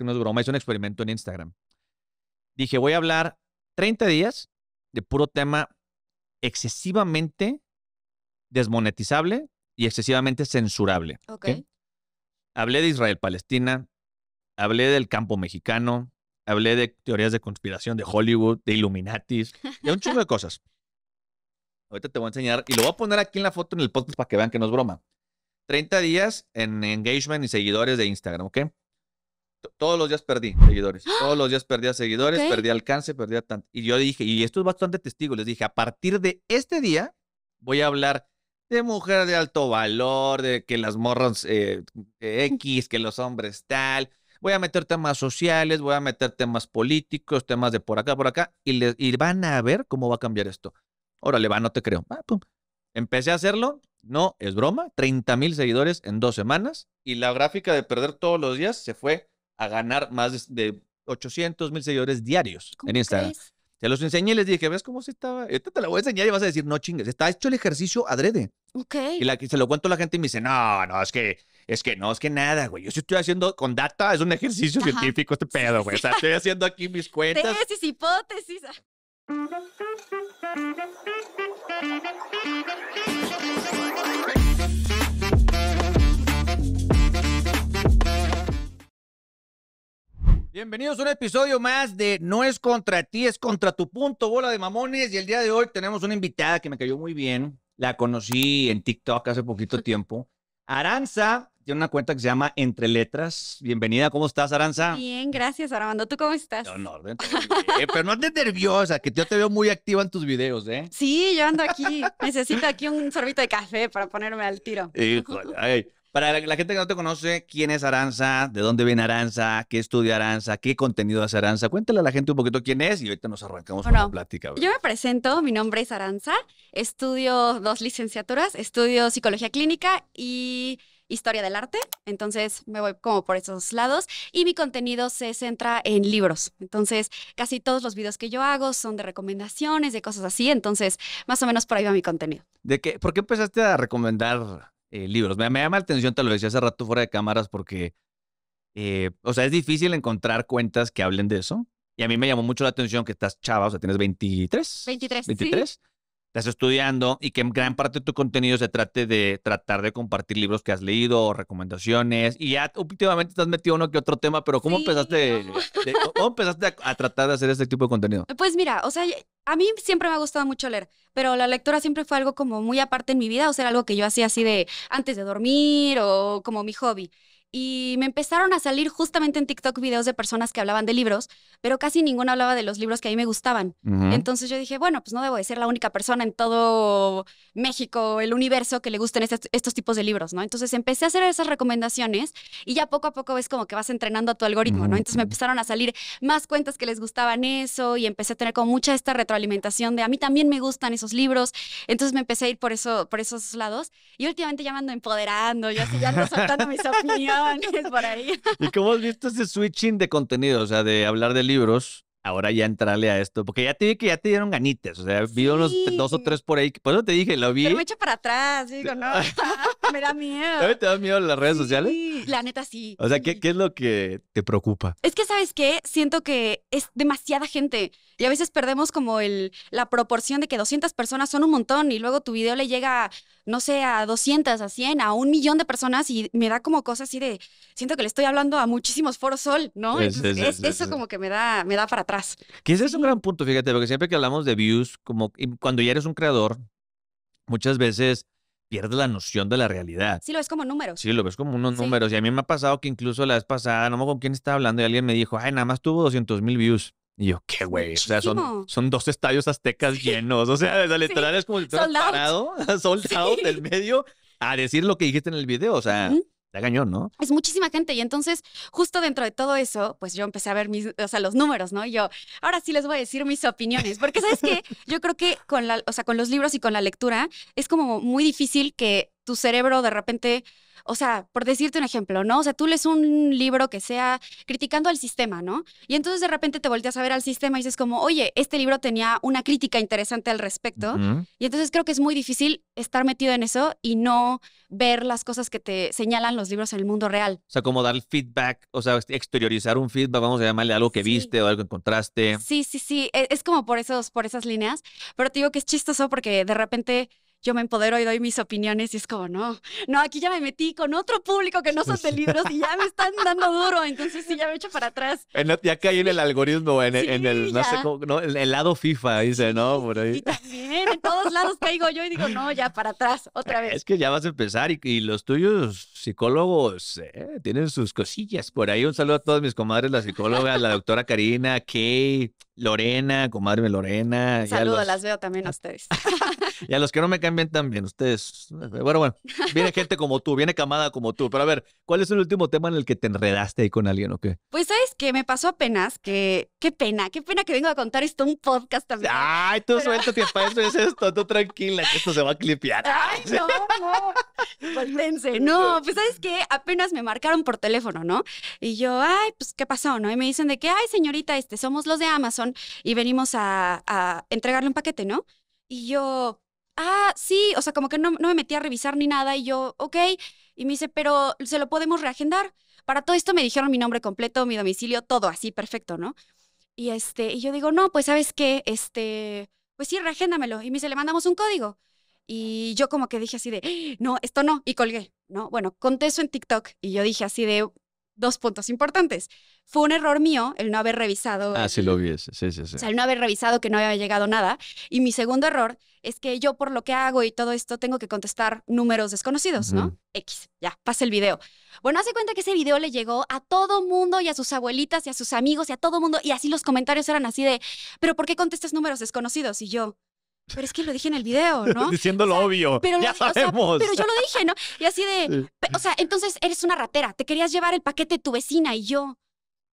que no es broma, hice un experimento en Instagram. Dije, voy a hablar 30 días de puro tema excesivamente desmonetizable y excesivamente censurable. Ok. Hablé de Israel-Palestina, hablé del campo mexicano, hablé de teorías de conspiración de Hollywood, de Illuminatis, de un chingo de cosas. Ahorita te voy a enseñar y lo voy a poner aquí en la foto en el podcast para que vean que no es broma. 30 días en engagement y seguidores de Instagram, ¿ok? todos los días perdí seguidores. ¡Ah! Todos los días perdía seguidores, perdí alcance, perdía tanto. Y yo dije, y esto es bastante testigo, les dije, a partir de este día voy a hablar de mujer de alto valor, de que las morras eh, X, que los hombres tal. Voy a meter temas sociales, voy a meter temas políticos, temas de por acá, por acá, y, van a ver cómo va a cambiar esto. Órale, va, no te creo. Ah, Empecé a hacerlo, no es broma, 30 mil seguidores en dos semanas, y la gráfica de perder todos los días se fue a ganar más de 800 mil seguidores diarios en Instagram. Se los enseñé y les dije, ¿ves cómo se estaba? te la voy a enseñar y vas a decir, no chingues, está hecho el ejercicio adrede. Ok. Y la, se lo cuento a la gente y me dice, no, no, es que, es que no, es que nada, güey. Yo sí estoy haciendo con data, es un ejercicio científico este pedo, güey. O sea, estoy haciendo aquí mis cuentas. Tesis, hipótesis. Bienvenidos a un episodio más de No es contra ti, es contra tu punto, bola de mamones. Y el día de hoy tenemos una invitada que me cayó muy bien. La conocí en TikTok hace poquito tiempo. Aranza tiene una cuenta que se llama Entre Letras. Bienvenida, ¿cómo estás, Aranza? Bien, gracias, Armando. ¿Tú cómo estás? No, no, no eh, pero no andes nerviosa, que yo te veo muy activa en tus videos, ¿eh? Sí, yo ando aquí. Necesito aquí un sorbito de café para ponerme al tiro. Híjole, ay. Para la, gente que no te conoce, ¿quién es Aranza? ¿De dónde viene Aranza? ¿Qué estudia Aranza? ¿Qué contenido hace Aranza? Cuéntale a la gente un poquito quién es y ahorita nos arrancamos con la plática. Yo me presento, mi nombre es Aranza, estudio dos licenciaturas, estudio psicología clínica y historia del arte, entonces me voy como por esos lados y mi contenido se centra en libros, entonces casi todos los videos que yo hago son de recomendaciones, de cosas así, entonces más o menos por ahí va mi contenido. ¿De qué? ¿Por qué empezaste a recomendar eh, libros. Me, llama la atención, te lo decía hace rato fuera de cámaras, porque, eh, o sea, es difícil encontrar cuentas que hablen de eso. Y a mí me llamó mucho la atención que estás chava, o sea, tienes 23. 23. 23 estás estudiando y que gran parte de tu contenido se trate de tratar de compartir libros que has leído o recomendaciones. Y ya últimamente has metido uno que otro tema, pero ¿cómo empezaste, a, tratar de hacer este tipo de contenido? Pues mira, o sea, a mí siempre me ha gustado mucho leer, pero la lectura siempre fue algo como muy aparte en mi vida, o sea, algo que yo hacía así de antes de dormir o como mi hobby y me empezaron a salir justamente en TikTok videos de personas que hablaban de libros, pero casi ninguno hablaba de los libros que a mí me gustaban. Entonces yo dije, bueno, pues no debo de ser la única persona en todo México, el universo, que le gusten estos tipos de libros, ¿no? Entonces empecé a hacer esas recomendaciones y ya poco a poco ves como que vas entrenando a tu algoritmo, ¿no? Entonces me empezaron a salir más cuentas que les gustaban eso y empecé a tener como mucha esta retroalimentación de a mí también me gustan esos libros. Entonces me empecé a ir por, eso, por esos lados y últimamente ya me ando empoderando, yo así ya ando soltando mis opiniones. ¿Y cómo has visto ese switching de contenido? O sea, de hablar de libros, ahora ya entrarle a esto, porque ya te vi que ya te dieron ganitas, o sea, vi unos dos o tres por ahí, por eso te dije, lo vi. me echo para atrás, digo, no, me da miedo. te da miedo las redes sociales? Sí, la neta sí. O sea, ¿qué, es lo que te preocupa? Es que, ¿sabes qué? Siento que es demasiada gente y a veces perdemos como el, la proporción de que 200 personas son un montón y luego tu video le llega no sé, a 200, a 100, a un millón de personas y me da como cosas así de, siento que le estoy hablando a muchísimos foros sol, ¿no? eso como que me da, me da para atrás. Que ese es un gran punto, fíjate, porque siempre que hablamos de views, como cuando ya eres un creador, muchas veces pierdes la noción de la realidad. Sí, lo ves como números. Sí, lo ves como unos números. Y a mí me ha pasado que incluso la vez pasada, no me acuerdo con quién estaba hablando y alguien me dijo, ay, nada más tuvo 200 mil views. Y yo, qué güey. O sea, son, son dos estadios aztecas llenos. O sea, literal es como si estuvieras parado, soldado del medio, a decir lo que dijiste en el video. O sea, te cañón, ¿no? Es muchísima gente. Y entonces, justo dentro de todo eso, pues yo empecé a ver mis, o sea, los números, ¿no? Y yo, ahora sí les voy a decir mis opiniones. Porque, ¿sabes qué? Yo creo que con la, o sea, con los libros y con la lectura, es como muy difícil que tu cerebro de repente o sea, por decirte un ejemplo, ¿no? O sea, tú lees un libro que sea criticando al sistema, ¿no? Y entonces de repente te volteas a ver al sistema y dices como, oye, este libro tenía una crítica interesante al respecto. Y entonces creo que es muy difícil estar metido en eso y no ver las cosas que te señalan los libros en el mundo real. O sea, como dar feedback, o sea, exteriorizar un feedback, vamos a llamarle algo que viste o algo que encontraste. Sí, sí, sí, e, es, como por, esos, por esas líneas, pero te digo que es chistoso porque de repente yo me empodero y doy mis opiniones y es como, no, no, aquí ya me metí con otro público que no son de libros y ya me están dando duro, entonces sí, ya me echo para atrás. ya caí en el algoritmo, en, el, el, lado FIFA, dice, ¿no? Por ahí. Y también, en todos lados caigo yo y digo, no, ya para atrás, otra eh, vez. Es que ya vas a empezar y, los tuyos psicólogos eh, tienen sus cosillas por ahí. Un saludo a todas mis comadres, la psicóloga, la doctora Karina, Kate, Lorena, comadre Lorena. Saludos, las veo también a ustedes. y a los que no me caen también, también, ustedes. Bueno, bueno, viene gente como tú, viene camada como tú. Pero a ver, ¿cuál es el último tema en el que te enredaste ahí con alguien o qué? Pues sabes que me pasó apenas que, qué pena, qué pena que vengo a contar esto un podcast también. Ay, tú para eso es esto, tú tranquila, que esto se va a clipear. Ay, no, no. No, pues sabes que apenas me marcaron por teléfono, ¿no? Y yo, ay, pues qué pasó, ¿no? Y me dicen de que, ay, señorita, este, somos los de Amazon y venimos a, a entregarle un paquete, ¿no? Y yo, ah, sí, o sea, como que no, me metí a revisar ni nada y yo, ok, y me dice, pero se lo podemos reagendar. Para todo esto me dijeron mi nombre completo, mi domicilio, todo así, perfecto, ¿no? Y, este, y yo digo, no, pues sabes qué, este, pues sí, reagéndamelo. Y me dice, le mandamos un código. Y yo como que dije así de, no, esto no, y colgué, ¿no? Bueno, conté eso en TikTok y yo dije así de, dos puntos importantes. Fue un error mío el no haber revisado. Ah, sí lo vi. sí, sí, sí. O sea, el no haber revisado que no había llegado nada. Y mi segundo error es que yo por lo que hago y todo esto tengo que contestar números desconocidos, ¿no? X, ya, pasa el video. Bueno, hace cuenta que ese video le llegó a todo mundo y a sus abuelitas y a sus amigos y a todo mundo. Y así los comentarios eran así de, pero ¿por qué contestas números desconocidos? Y yo, pero es que lo dije en el video, ¿no? Diciendo lo obvio. Pero ya sabemos. pero yo lo dije, ¿no? Y así de, o sea, entonces eres una ratera, te querías llevar el paquete de tu vecina y yo.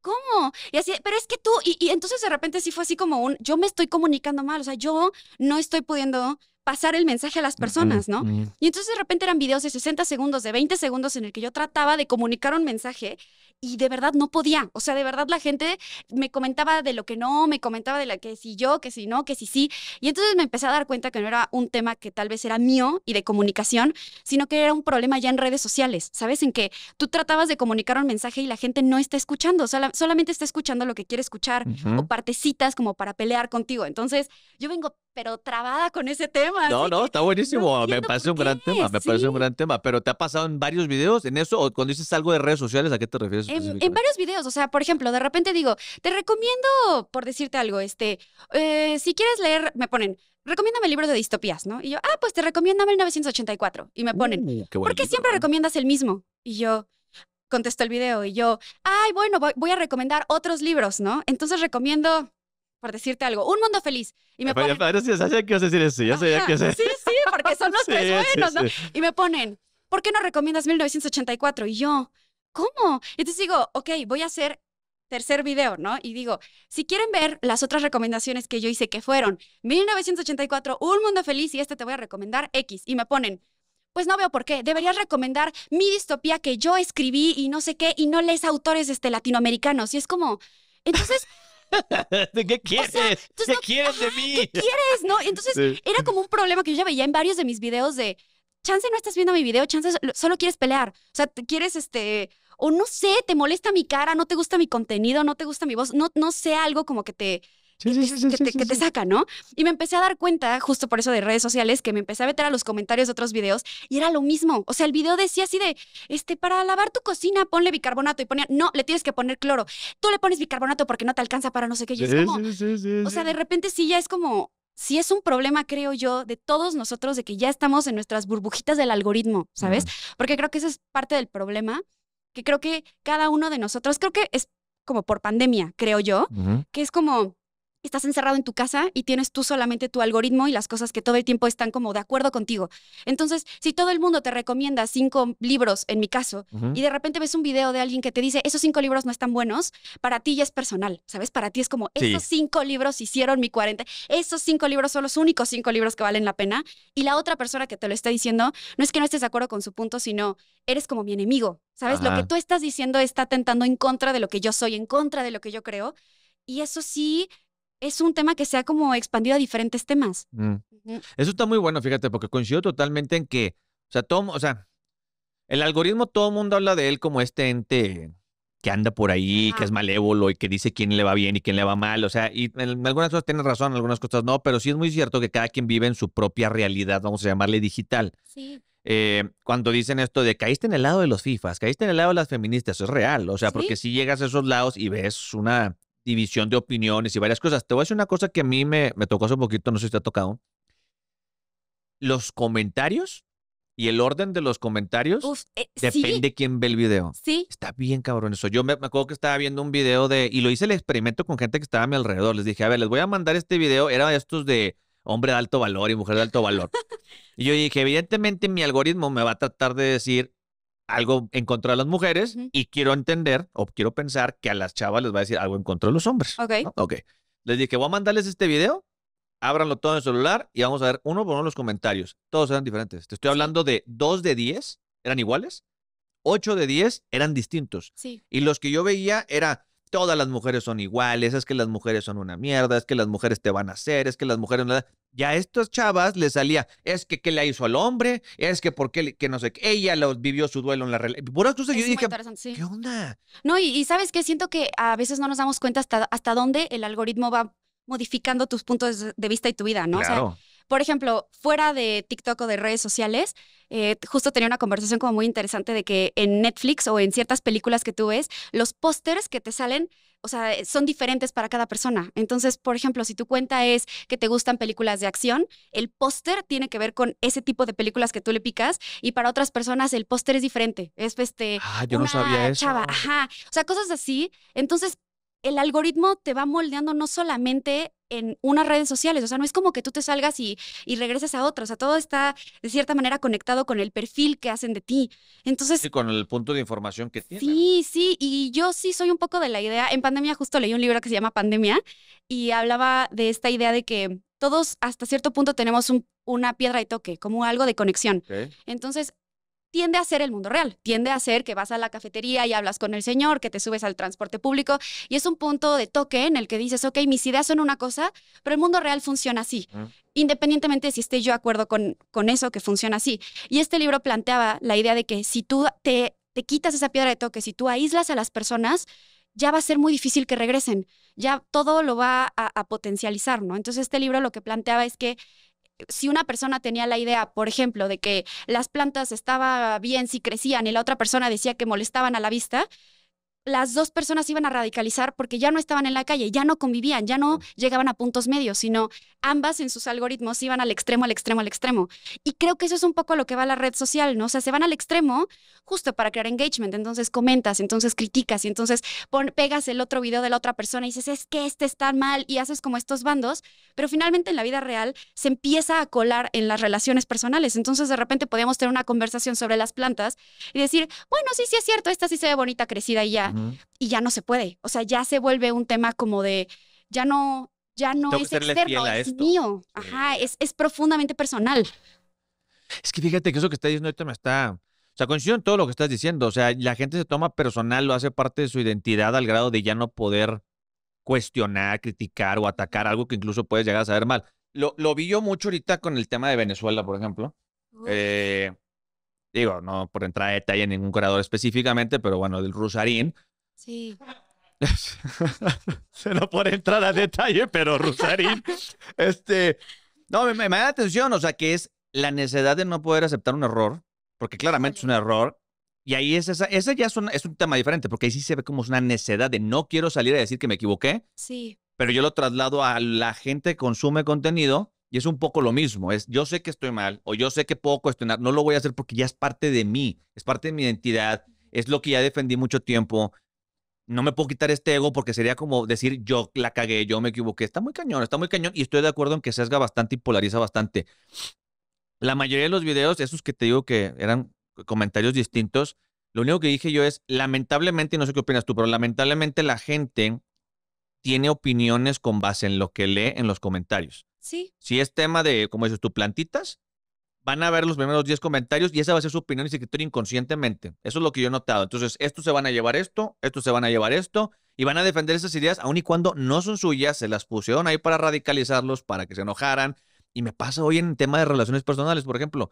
¿Cómo? Y así, pero es que tú, y, entonces de repente sí fue así como un, yo me estoy comunicando mal, o sea, yo no estoy pudiendo pasar el mensaje a las personas, ¿no? Y entonces de repente eran videos de 60 segundos, de 20 segundos en el que yo trataba de comunicar un mensaje y de verdad no podía. O sea, de verdad la gente me comentaba de lo que no, me comentaba de la que si yo, que si no, que si sí. Y entonces me empecé a dar cuenta que no era un tema que tal vez era mío y de comunicación, sino que era un problema ya en redes sociales, ¿sabes? En que tú tratabas de comunicar un mensaje y la gente no está escuchando, solamente está escuchando lo que quiere escuchar o partecitas como para pelear contigo. Entonces, yo vengo pero trabada con ese tema. No, no, está buenísimo. me parece un gran tema, me parece un gran tema. Pero te ha pasado en varios videos en eso, o cuando dices algo de redes sociales, ¿a qué te refieres? En, varios videos, o sea, por ejemplo, de repente digo, te recomiendo, por decirte algo, este, eh, si quieres leer, me ponen, recomiéndame el libro de distopías, ¿no? Y yo, ah, pues te recomiendo 1984. Y me ponen, porque ¿por qué siempre recomiendas el mismo? Y yo, contesto el video y yo, ay, bueno, voy, a recomendar otros libros, ¿no? Entonces recomiendo por decirte algo, un mundo feliz. Y me ponen, decir que Sí, sí, porque son los buenos, ¿no? Y me ponen, ¿por qué no recomiendas 1984? Y yo, ¿cómo? Entonces digo, ok, voy a hacer tercer video, ¿no? Y digo, si quieren ver las otras recomendaciones que yo hice, que fueron 1984, Un Mundo Feliz y este te voy a recomendar X, y me ponen, pues no veo por qué, deberías recomendar mi distopía que yo escribí y no sé qué, y no lees autores este, latinoamericanos, y es como, entonces... ¿Qué quieres? ¿Qué quieres de mí? ¿Qué quieres? No, entonces era como un problema que yo ya veía en varios de mis videos de, chance no estás viendo mi video, chance solo quieres pelear, o sea, quieres este o no sé, te molesta mi cara, no te gusta mi contenido, no te gusta mi voz, no, no sé algo como que te... Que, te, saca, ¿no? Y me empecé a dar cuenta, justo por eso de redes sociales, que me empecé a meter a los comentarios de otros videos y era lo mismo. O sea, el video decía así de, este, para lavar tu cocina, ponle bicarbonato y ponía, no, le tienes que poner cloro. Tú le pones bicarbonato porque no te alcanza para no sé qué. Y es como, o sea, de repente sí ya es como, si sí es un problema, creo yo, de todos nosotros, de que ya estamos en nuestras burbujitas del algoritmo, ¿sabes? Porque creo que eso es parte del problema, que creo que cada uno de nosotros, creo que es como por pandemia, creo yo, que es como estás encerrado en tu casa y tienes tú solamente tu algoritmo y las cosas que todo el tiempo están como de acuerdo contigo. Entonces, si todo el mundo te recomienda cinco libros, en mi caso, y de repente ves un video de alguien que te dice, esos cinco libros no están buenos, para ti ya es personal, ¿sabes? Para ti es como, esos cinco libros hicieron mi 40, esos cinco libros son los únicos cinco libros que valen la pena. Y la otra persona que te lo está diciendo, no es que no estés de acuerdo con su punto, sino eres como mi enemigo, ¿sabes? Lo que tú estás diciendo está tentando en contra de lo que yo soy, en contra de lo que yo creo. Y eso sí es un tema que se ha como expandido a diferentes temas. Mm. Eso está muy bueno, fíjate, porque coincido totalmente en que, o sea, o sea, el algoritmo todo el mundo habla de él como este ente que anda por ahí, que es malévolo y que dice quién le va bien y quién le va mal, o sea, y en algunas cosas tienes razón, en algunas cosas no, pero sí es muy cierto que cada quien vive en su propia realidad, vamos a llamarle digital. Sí. Eh, cuando dicen esto de caíste en el lado de los FIFAs, caíste en el lado de las feministas, es real, o sea, porque si llegas a esos lados y ves una división de opiniones y varias cosas. Te voy a decir una cosa que a mí me, me tocó hace un poquito, no sé si te ha tocado. Los comentarios y el orden de los comentarios eh, depende de quién ve el video. Está bien cabrón eso. Yo me, acuerdo que estaba viendo un video de, y lo hice el experimento con gente que estaba a mi alrededor. Les dije, a ver, les voy a mandar este video. Era estos de hombre de alto valor y mujer de alto valor. y yo dije, evidentemente mi algoritmo me va a tratar de decir, algo en contra de las mujeres y quiero entender o quiero pensar que a las chavas les va a decir algo en contra de los hombres. Ok. Ok. Les dije, voy a mandarles este video, ábranlo todo en el celular y vamos a ver uno por uno los comentarios. Todos eran diferentes. Te estoy hablando de dos de diez eran iguales, ocho de diez eran distintos. Sí. Y los que yo veía era, todas las mujeres son iguales, es que las mujeres son una mierda, es que las mujeres te van a hacer, es que las mujeres... Ya a estas chavas les salía, es que qué le hizo al hombre, es que por qué, que no sé, ella los vivió su duelo en la realidad. Por eso yo ¿qué onda? No, y, ¿sabes que Siento que a veces no nos damos cuenta hasta, hasta dónde el algoritmo va modificando tus puntos de vista y tu vida, ¿no? Por ejemplo, fuera de TikTok o de redes sociales, eh, justo tenía una conversación como muy interesante de que en Netflix o en ciertas películas que tú ves, los pósters que te salen, o sea, eh, son diferentes para cada persona. Entonces, por ejemplo, si tu cuenta es que te gustan películas de acción, el póster tiene que ver con ese tipo de películas que tú le picas y para otras personas el póster es diferente. Es este... Ah, yo no sabía eso. ajá. O sea, cosas así. Entonces, el algoritmo te va moldeando no solamente en unas redes sociales, o sea, no es como que tú te salgas y, y regreses a otras, o sea, todo está de cierta manera conectado con el perfil que hacen de ti. Entonces... Sí, con el punto de información que tienen. Sí, sí, y yo sí soy un poco de la idea, en pandemia justo leí un libro que se llama Pandemia y hablaba de esta idea de que todos hasta cierto punto tenemos una piedra de toque, como algo de conexión. Entonces, tiende a ser el mundo real, tiende a ser que vas a la cafetería y hablas con el señor, que te subes al transporte público y es un punto de toque en el que dices, ok, mis ideas son una cosa, pero el mundo real funciona así, independientemente de si esté yo de acuerdo con, con eso que funciona así. Y este libro planteaba la idea de que si tú te, te quitas esa piedra de toque, si tú aíslas a las personas, ya va a ser muy difícil que regresen, ya todo lo va a potencializar, ¿no? Entonces este libro lo que planteaba es que si una persona tenía la idea, por ejemplo, de que las plantas estaba bien si crecían y la otra persona decía que molestaban a la vista, las dos personas iban a radicalizar porque ya no estaban en la calle, ya no convivían, ya no llegaban a puntos medios, sino ambas en sus algoritmos iban al extremo, al extremo, al extremo. Y creo que eso es un poco lo que va la red social, ¿no? O sea, se van al extremo justo para crear engagement, entonces comentas, entonces criticas y entonces pegas el otro video de la otra persona y dices, es que este está mal y haces como estos bandos, pero finalmente en la vida real se empieza a colar en las relaciones personales. Entonces de repente podemos tener una conversación sobre las plantas y decir, bueno, sí, sí es cierto, esta sí se ve bonita crecida y ya y ya no se puede. O sea, ya se vuelve un tema como de, ya no, ya no es externo, es mío. Ajá, es, profundamente personal. Es que fíjate que eso que está diciendo ahorita me está... O sea, coincido en todo lo que estás diciendo. O sea, la gente se toma personal, lo hace parte de su identidad al grado de ya no poder cuestionar, criticar o atacar algo que incluso puedes llegar a saber mal. Lo, lo vi yo mucho ahorita con el tema de Venezuela, por ejemplo. Eh, digo, no por entrar a detalle en ningún corredor específicamente, pero bueno, del Rusarín, Sí. Se no puede entrar a detalle, pero Rosarín, este, no, me, me, da atención, o sea, que es la necesidad de no poder aceptar un error, porque claramente es un error, y ahí es esa, ese ya es un, tema diferente, porque ahí sí se ve como es una necesidad de no quiero salir a decir que me equivoqué. Sí. Pero yo lo traslado a la gente que consume contenido y es un poco lo mismo, es yo sé que estoy mal o yo sé que puedo cuestionar, no lo voy a hacer porque ya es parte de mí, es parte de mi identidad, es lo que ya defendí mucho tiempo, no me puedo quitar este ego porque sería como decir yo la cagué, yo me equivoqué. Está muy cañón, está muy cañón y estoy de acuerdo en que sesga bastante y polariza bastante. La mayoría de los videos, esos que te digo que eran comentarios distintos, lo único que dije yo es, lamentablemente, no sé qué opinas tú, pero lamentablemente la gente tiene opiniones con base en lo que lee en los comentarios. Sí. Si es tema de, como dices tú, plantitas, van a ver los primeros 10 comentarios y esa va a ser su opinión y se inconscientemente. Eso es lo que yo he notado. Entonces, estos se van a llevar esto, estos se van a llevar esto y van a defender esas ideas aun y cuando no son suyas, se las pusieron ahí para radicalizarlos, para que se enojaran. Y me pasa hoy en tema de relaciones personales, por ejemplo,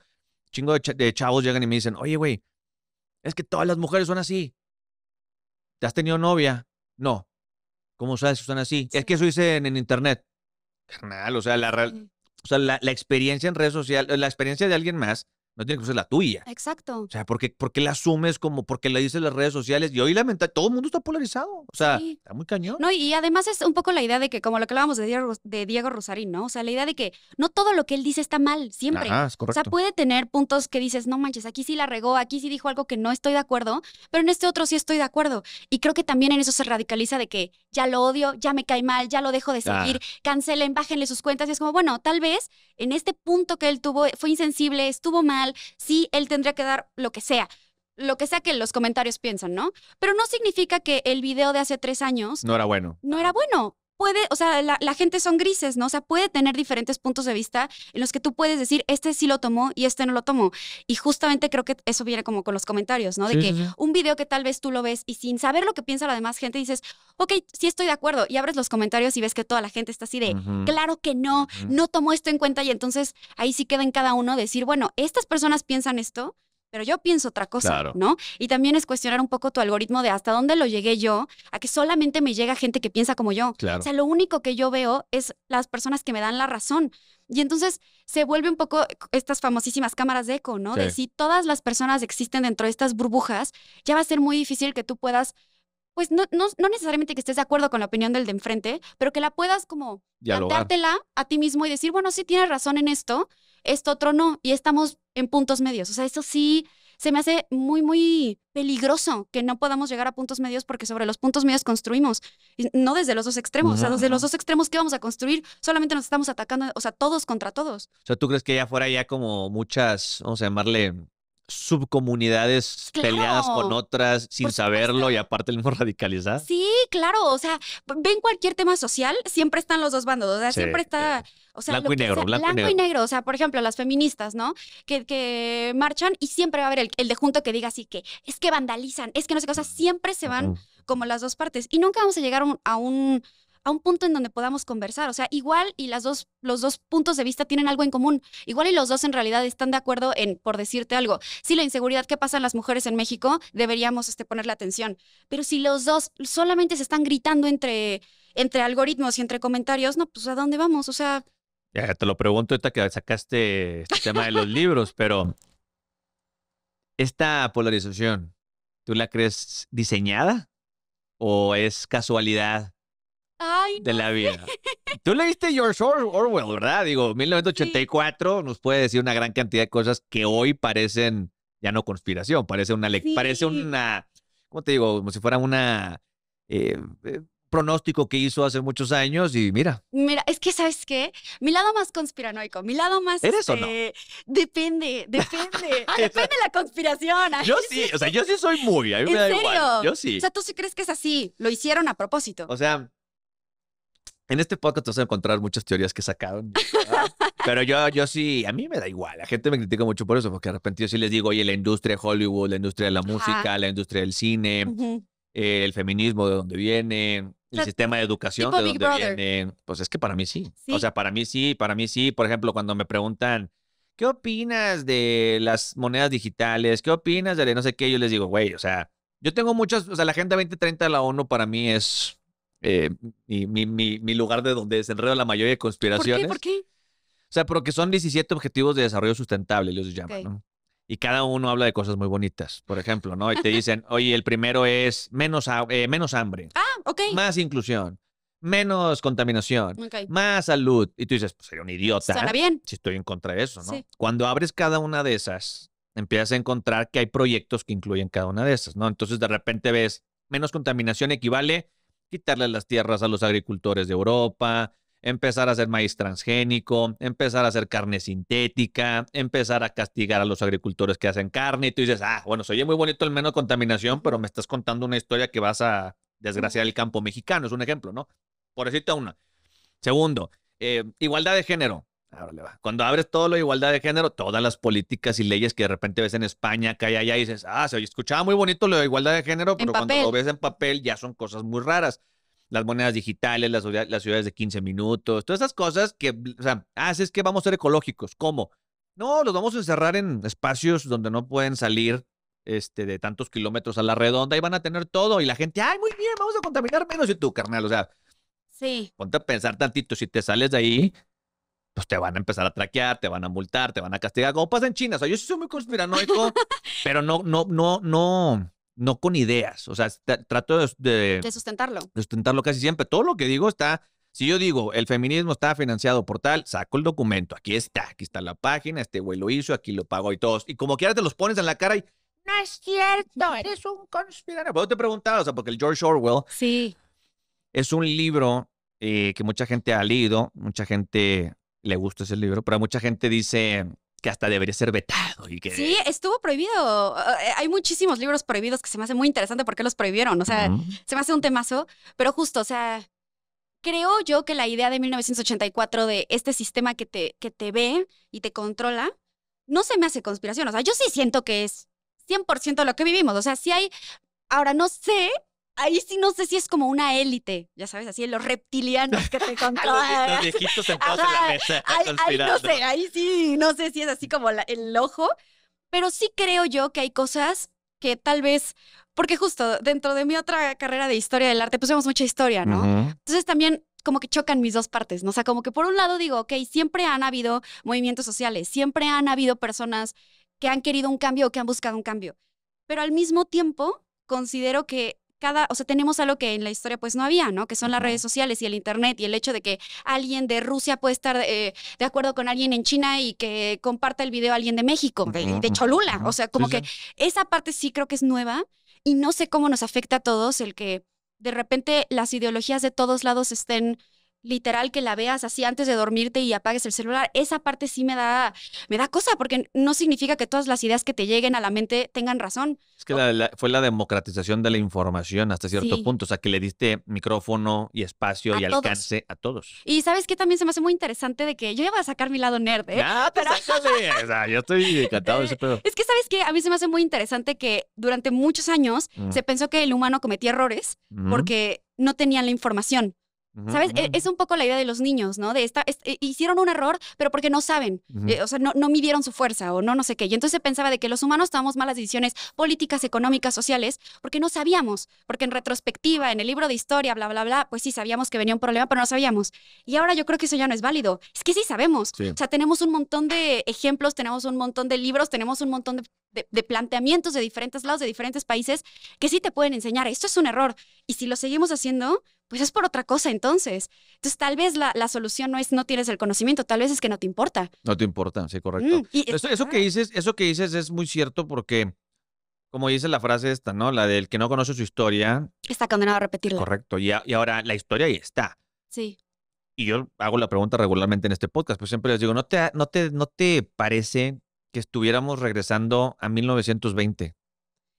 chingo de, chavos llegan y me dicen, oye, güey, es que todas las mujeres son así. ¿Te has tenido novia? No. ¿Cómo sabes que son así? Es que eso dicen en internet. Carnal, o sea, la real o sea, la, la experiencia en redes sociales, la experiencia de alguien más no tiene que ser la tuya. Exacto. O sea, porque, porque la asumes como porque la dicen las redes sociales y hoy lamenta, todo el mundo está polarizado. O sea, está muy cañón. No, y además es un poco la idea de que, como lo que hablábamos de Diego, de Diego Rosarín, ¿no? O sea, la idea de que no todo lo que él dice está mal, siempre. O sea, puede tener puntos que dices, no manches, aquí sí la regó, aquí sí dijo algo que no estoy de acuerdo, pero en este otro sí estoy de acuerdo. Y creo que también en eso se radicaliza de que ya lo odio, ya me cae mal, ya lo dejo de seguir, cancelen, bájenle sus cuentas. Y es como, bueno, tal vez en este punto que él tuvo fue insensible, estuvo mal sí, él tendría que dar lo que sea, lo que sea que los comentarios piensan, ¿no? Pero no significa que el video de hace tres años... No era bueno. No era bueno puede, o sea, la, gente son grises, ¿no? O sea, puede tener diferentes puntos de vista en los que tú puedes decir, este sí lo tomó y este no lo tomó. Y justamente creo que eso viene como con los comentarios, ¿no? De que un video que tal vez tú lo ves y sin saber lo que piensa la demás gente dices, ok, sí estoy de acuerdo. Y abres los comentarios y ves que toda la gente está así de, claro que no, no tomó esto en cuenta. Y entonces ahí sí queda en cada uno decir, bueno, estas personas piensan esto pero yo pienso otra cosa, ¿no? Y también es cuestionar un poco tu algoritmo de hasta dónde lo llegué yo, a que solamente me llega gente que piensa como yo. O sea, lo único que yo veo es las personas que me dan la razón. Y entonces se vuelve un poco estas famosísimas cámaras de eco, ¿no? De si todas las personas existen dentro de estas burbujas, ya va a ser muy difícil que tú puedas pues no, no, necesariamente que estés de acuerdo con la opinión del de enfrente, pero que la puedas como plantártela a ti mismo y decir, bueno, sí tienes razón en esto, esto otro no, y estamos en puntos medios. O sea, eso sí se me hace muy, muy peligroso que no podamos llegar a puntos medios porque sobre los puntos medios construimos, no desde los dos extremos, o sea, desde los dos extremos que vamos a construir, solamente nos estamos atacando, o sea, todos contra todos. O sea, ¿tú crees que ya fuera ya como muchas, vamos a llamarle subcomunidades peleadas con otras sin saberlo y aparte el mismo radicalizar. Sí, claro, o sea, ven cualquier tema social, siempre están los dos bandos, siempre está... O sea, blanco y negro, blanco, y, negro. O sea, por ejemplo, las feministas, ¿no? Que, que marchan y siempre va a haber el, de junto que diga así que es que vandalizan, es que no sé qué, o sea, siempre se van como las dos partes y nunca vamos a llegar a un a un punto en donde podamos conversar. O sea, igual y las dos, los dos puntos de vista tienen algo en común. Igual y los dos en realidad están de acuerdo en, por decirte algo, si la inseguridad que pasan las mujeres en México, deberíamos este, ponerle atención. Pero si los dos solamente se están gritando entre, entre algoritmos y entre comentarios, no, pues ¿a dónde vamos? O sea... Ya, te lo pregunto ahorita que sacaste este tema de los libros, pero esta polarización, ¿tú la crees diseñada o es casualidad de la vida. Tú leíste George Orwell, ¿verdad? Digo, 1984 nos puede decir una gran cantidad de cosas que hoy parecen ya no conspiración, parece una parece una ¿cómo te digo? como si fuera una eh, eh, pronóstico que hizo hace muchos años y mira. Mira, es que sabes qué, mi lado más conspiranoico, mi lado más... ¿Eres o no? Este, depende, depende, depende la conspiración. yo sí, o sea, yo sí soy muy, ¿En serio? Yo sí. O sea, tú sí crees que es así, lo hicieron a propósito. O sea, en este podcast vas a encontrar muchas teorías que sacaron. Pero yo, yo sí, a mí me da igual. La gente me critica mucho por eso, porque de repente yo sí les digo, oye, la industria de Hollywood, la industria de la música, la industria del cine, eh, el feminismo de donde viene, el sistema de educación de donde viene. Pues es que para mí sí. sí. O sea, para mí sí, para mí sí. Por ejemplo, cuando me preguntan, ¿qué opinas de las monedas digitales? ¿Qué opinas de no sé qué? Yo les digo, güey, o sea, yo tengo muchas, o sea, la Agenda 2030 de la ONU para mí es eh, mi, lugar de donde desenredo la mayoría de conspiraciones. ¿Por qué? ¿Por qué? O sea, porque son 17 objetivos de desarrollo sustentable, ellos llaman, ¿no? Y cada uno habla de cosas muy bonitas, por ejemplo, ¿no? Y te dicen, oye, el primero es menos, eh, menos hambre. Ah, ok. Más inclusión menos contaminación, más salud. Y tú dices, pues soy un idiota. bien. Si estoy en contra de eso, ¿no? Cuando abres cada una de esas, empiezas a encontrar que hay proyectos que incluyen cada una de esas, ¿no? Entonces de repente ves, menos contaminación equivale quitarle las tierras a los agricultores de Europa, empezar a hacer maíz transgénico, empezar a hacer carne sintética, empezar a castigar a los agricultores que hacen carne. Y tú dices, ah, bueno, se oye muy bonito el menos contaminación, pero me estás contando una historia que vas a desgraciar el campo mexicano. Es un ejemplo, ¿no? Por decirte una. Segundo, eh, igualdad de género. Ah, cuando abres todo lo de igualdad de género, todas las políticas y leyes que de repente ves en España, que hay allá y dices, ah, se escuchaba muy bonito lo de igualdad de género, pero cuando lo ves en papel ya son cosas muy raras. Las monedas digitales, las, ciudades de 15 minutos, todas esas cosas que, o sea, ah, que vamos a ser ecológicos. ¿Cómo? No, los vamos a encerrar en espacios donde no pueden salir este, de tantos kilómetros a la redonda y van a tener todo. Y la gente, ay, muy bien, vamos a contaminar menos. Y tú, carnal, o sea, sí. ponte a pensar tantito. Si te sales de ahí, pues te van a empezar a traquear, te van a multar, te van a castigar, como pasa en China. O sea, yo soy muy conspiranoico, pero no, no, no, no, no con ideas. O sea, trato de, de, sustentarlo. De sustentarlo casi siempre. Todo lo que digo está, si yo digo, el feminismo está financiado por tal, saco el documento, aquí está, aquí está la página, este güey lo hizo, aquí lo pagó y todos. Y como quiera te los pones en la cara y... No es cierto, eres un conspiranoico. Pero te preguntaba, o sea, porque el George Orwell... Sí. Es un libro eh, que mucha gente ha leído, mucha gente le gusta ese libro, pero mucha gente dice que hasta debería ser vetado y que... Sí, estuvo prohibido. Eh, hay muchísimos libros prohibidos que se me hace muy interesante porque los prohibieron. O sea, se me hace un temazo, pero justo, o sea, creo yo que la idea de 1984 de este sistema que te, que te ve y te controla, no se me hace conspiración. O sea, yo sí siento que es 100% lo que vivimos. O sea, sí hay, ahora no sé ahí sí no sé si es como una élite, ya sabes, así los reptilianos que te contaban. los, viejitos la mesa. ahí sí, no sé si es así como el ojo, pero sí creo yo que hay cosas que tal vez, porque justo dentro de mi otra carrera de historia del arte, pues vemos mucha historia, ¿no? Entonces también como que chocan mis dos partes, ¿no? O sea, como que por un lado digo, ok, siempre han habido movimientos sociales, siempre han habido personas que han querido un cambio o que han buscado un cambio, pero al mismo tiempo considero que o sea, tenemos algo que en la historia pues no había, ¿no? Que son las redes sociales y el Internet y el hecho de que alguien de Rusia puede estar eh, de acuerdo con alguien en China y que comparta el video a alguien de México, de, Cholula. O sea, como que esa parte sí creo que es nueva y no sé cómo nos afecta a todos el que de repente las ideologías de todos lados estén literal que la veas así antes de dormirte y apagues el celular, esa parte sí me da, me da cosa, porque no significa que todas las ideas que te lleguen a la mente tengan razón. Es que fue la democratización de la información hasta cierto punto, o sea, que le diste micrófono y espacio y alcance a todos. Y sabes que también se me hace muy interesante de que yo ya a sacar mi lado nerd, ¿eh? Ah, pues Pero... yo estoy encantado de ese pedo. Es que sabes que a mí se me hace muy interesante que durante muchos años mm. se pensó que el humano cometía errores porque no tenían la información. ¿Sabes? E, es un poco la idea de los niños, ¿no? De esta, e, hicieron un error, pero porque no saben, eh, o sea, no, no, midieron su fuerza o no, no sé qué. Y entonces se pensaba de que los humanos tomamos malas decisiones políticas, económicas, sociales, porque no sabíamos, porque en retrospectiva, en el libro de historia, bla, bla, bla, pues sí sabíamos que venía un problema, pero no sabíamos. Y ahora yo creo que eso ya no es válido. Es que sí sabemos. O sea, tenemos un montón de ejemplos, tenemos un montón de libros, tenemos un montón de de, planteamientos de diferentes lados, de diferentes países, que sí te pueden enseñar, esto es un error. Y si lo seguimos haciendo, pues es por otra cosa entonces. Entonces tal vez la, la solución no es no tienes el conocimiento, tal vez es que no te importa. No te importa, sí, correcto. Mm, eso, que dices, eso que dices es muy cierto porque... Como dice la frase esta, ¿no? La del que no conoce su historia. Está condenado a repetirlo. Correcto. Y, ahora la historia ahí está. Sí y yo hago la pregunta regularmente en este podcast, pues siempre les digo, ¿no te, no te, no te parece que estuviéramos regresando a 1920.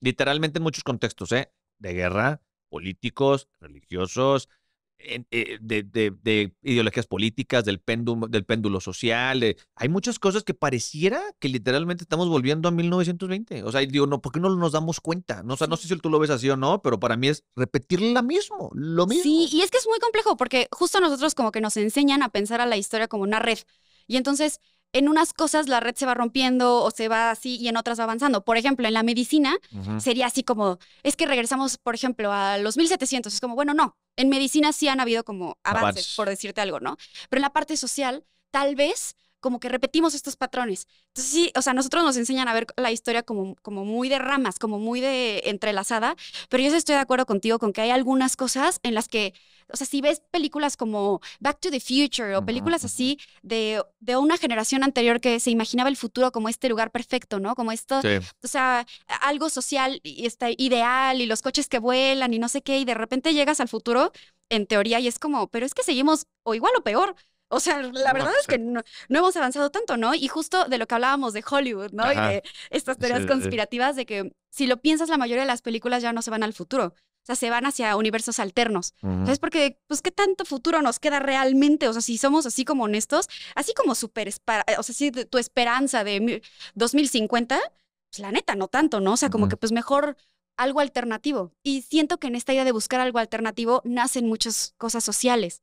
Literalmente en muchos contextos, ¿eh? De guerra, políticos, religiosos, eh, de, ideologías políticas, del péndulo, del péndulo social. hay muchas cosas que pareciera que literalmente estamos volviendo a 1920. O sea, digo, no, ¿por qué no nos damos cuenta? No, no sé si tú lo ves así o no, pero para mí es repetir lo mismo, lo mismo. Sí, y es que es muy complejo porque justo nosotros como que nos enseñan a pensar a la historia como una red. Y entonces en unas cosas la red se va rompiendo o se va así y en otras va avanzando. Por ejemplo, en la medicina sería así como, es que regresamos, por ejemplo, a los 1700. Es como, bueno, no, en medicina sí han habido como avances, por decirte algo, ¿no? Pero en la parte social, tal vez como que repetimos estos patrones. Entonces sí, o sea, nosotros nos enseñan a ver la historia como, como muy de ramas, como muy de entrelazada, pero yo estoy de acuerdo contigo con que hay algunas cosas en las que, o sea, si ves películas como Back to the Future o películas así de, de una generación anterior que se imaginaba el futuro como este lugar perfecto, ¿no? Como esto, o sea, algo social y está ideal y los coches que vuelan y no sé qué, y de repente llegas al futuro en teoría y es como, pero es que seguimos o igual o peor. O sea, la verdad es pues, que eh no, hemos avanzado tanto, ¿no? Y justo de lo que hablábamos de Hollywood, ¿no? Y de estas teorías conspirativas de que si lo piensas, la mayoría de las películas ya no se van al futuro. O sea, se van hacia universos alternos. es Porque, pues, ¿qué tanto futuro nos queda realmente? O sea, si somos así como honestos, así como super, o sea, si tu esperanza de 2050, pues la neta, no tanto, ¿no? O sea, como que pues mejor algo alternativo. Y siento que en esta idea de buscar algo alternativo nacen muchas cosas sociales.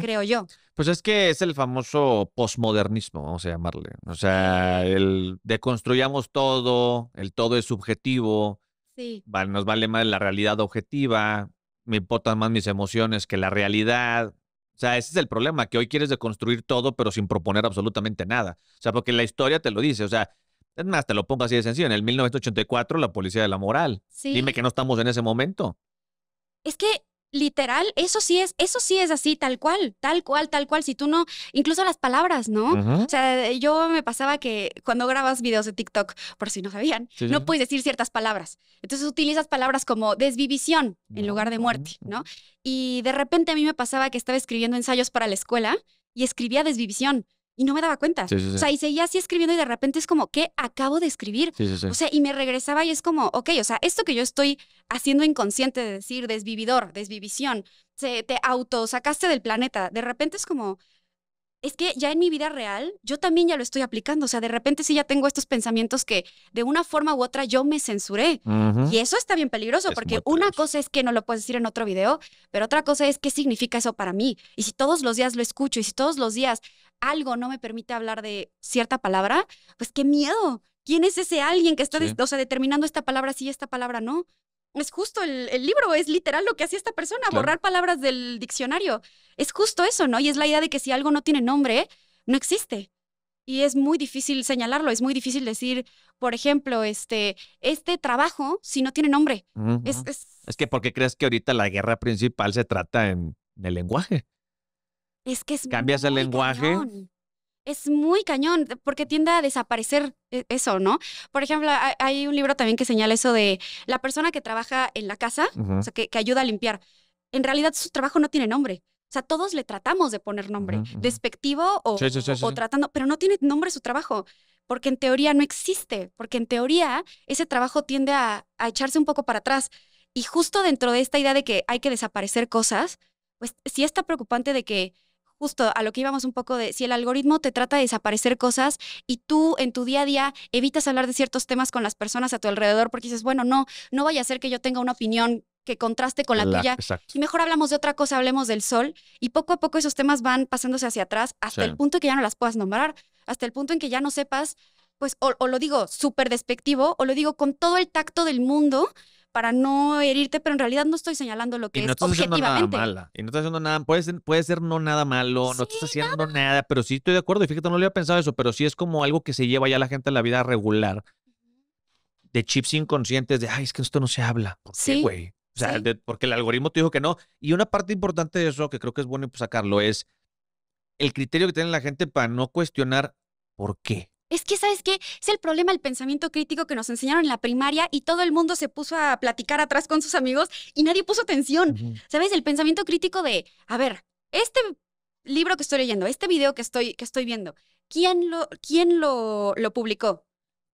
Creo yo. Pues es que es el famoso posmodernismo, vamos a llamarle. O sea, el deconstruyamos todo, el todo es subjetivo. Sí. nos vale más la realidad objetiva, me importan más mis emociones que la realidad. O sea, ese es el problema, que hoy quieres deconstruir todo, pero sin proponer absolutamente nada. O sea, porque la historia te lo dice. O sea, es más, te lo pongo así de sencillo. En el 1984, la policía de la moral. Dime que no estamos en ese momento. Es que literal, eso sí es, eso sí es así, tal cual, tal cual, tal cual. Si tú no, incluso las palabras, ¿no? O sea, yo me pasaba que cuando grabas videos de TikTok, por si no sabían, no puedes decir ciertas palabras. Entonces utilizas palabras como desvivisión en lugar de muerte, ¿no? Y de repente a mí me pasaba que estaba escribiendo ensayos para la escuela y escribía desvivisión y no me daba cuenta. O sea, y seguía así escribiendo y de repente es como, ¿qué acabo de escribir? O sea, y me regresaba y es como, ok, o sea, esto que yo estoy haciendo inconsciente, de decir, desvividor, desvivisión, se, te auto sacaste del planeta, de repente es como, es que ya en mi vida real, yo también ya lo estoy aplicando. O sea, de repente sí ya tengo estos pensamientos que de una forma u otra yo me censuré. Y eso está bien peligroso, porque una cosa es que no lo puedes decir en otro video, pero otra cosa es qué significa eso para mí. Y si todos los días lo escucho y si todos los días algo no me permite hablar de cierta palabra, pues qué miedo. ¿Quién es ese alguien que está determinando esta palabra sí, esta palabra no? Es justo el, libro, es literal lo que hace esta persona, borrar palabras del diccionario. Es justo eso, ¿no? Y es la idea de que si algo no tiene nombre, no existe. Y es muy difícil señalarlo, es muy difícil decir, por ejemplo, este, este trabajo si no tiene nombre. es, que porque crees que ahorita la guerra principal se trata en el lenguaje. Es que es. Cambias el lenguaje. Es muy cañón, porque tiende a desaparecer e, eso, ¿no? Por ejemplo, hay un libro también que señala eso de la persona que trabaja en la casa, o sea, que, ayuda a limpiar. En realidad su trabajo no tiene nombre. O sea, todos le tratamos de poner nombre, despectivo o, tratando, pero no tiene nombre su trabajo porque en teoría no existe, porque en teoría ese trabajo tiende a, a, echarse un poco para atrás. Y justo dentro de esta idea de que hay que desaparecer cosas, pues sí está preocupante de que justo a lo que íbamos un poco de si el algoritmo te trata de desaparecer cosas y tú en tu día a día evitas hablar de ciertos temas con las personas a tu alrededor porque dices, bueno, no, no vaya a ser que yo tenga una opinión que contraste con la, tuya. Y mejor hablamos de otra cosa, hablemos del sol. Y poco a poco esos temas van pasándose hacia atrás hasta el punto en que ya no las puedas nombrar, hasta el punto en que ya no sepas, pues, o, o lo digo súper despectivo, o lo digo con todo el tacto del mundo, para no herirte, pero en realidad no estoy señalando lo que y no es objetivamente. Haciendo nada mala, y no estás haciendo nada, puede ser, puede ser no nada malo, no estás haciendo nada. pero sí estoy de acuerdo. Y fíjate, no lo había pensado eso, pero sí es como algo que se lleva ya la gente a la vida regular de chips inconscientes de, ay, es que esto no se habla. ¿Por güey? o sea, porque el algoritmo te dijo que no. Y una parte importante de eso, que creo que es bueno sacarlo, es el criterio que tiene la gente para no cuestionar por qué. Es que, ¿sabes qué? Es el problema del pensamiento crítico que nos enseñaron en la primaria y todo el mundo se puso a platicar atrás con sus amigos y nadie puso atención. ¿Sabes? El pensamiento crítico de, a ver, este libro que estoy leyendo, este video que estoy, que estoy viendo, ¿quién lo, quién lo, lo publicó?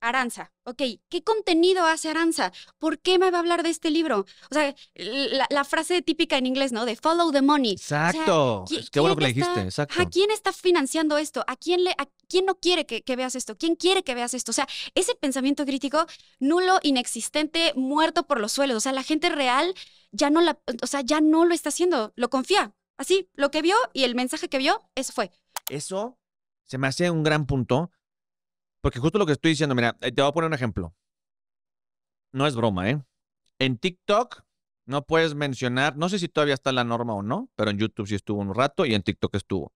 Aranza, ok, ¿qué contenido hace Aranza? ¿Por qué me va a hablar de este libro? O sea, la, frase típica en inglés, ¿no? De follow the money. Exacto. qué bueno que le dijiste, exacto. ¿A quién está financiando esto? ¿A quién, le, a quién no quiere que, veas esto? ¿Quién quiere que veas esto? O sea, ese pensamiento crítico nulo, inexistente, muerto por los suelos. O sea, la gente real ya no, la, o sea, ya no lo está haciendo, lo confía. Así, lo que vio y el mensaje que vio, eso fue. Eso se me hace un gran punto porque justo lo que estoy diciendo, mira, eh, te voy a poner un ejemplo. No es broma, ¿eh? En TikTok no puedes mencionar, no sé si todavía está la norma o no, pero en YouTube sí estuvo un rato y en TikTok estuvo.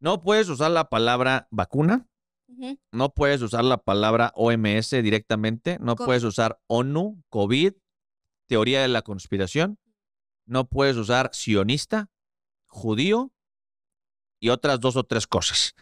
No puedes usar la palabra vacuna, no puedes usar la palabra OMS directamente, no puedes usar ONU, COVID, teoría de la conspiración, no puedes usar sionista, judío y otras dos o tres cosas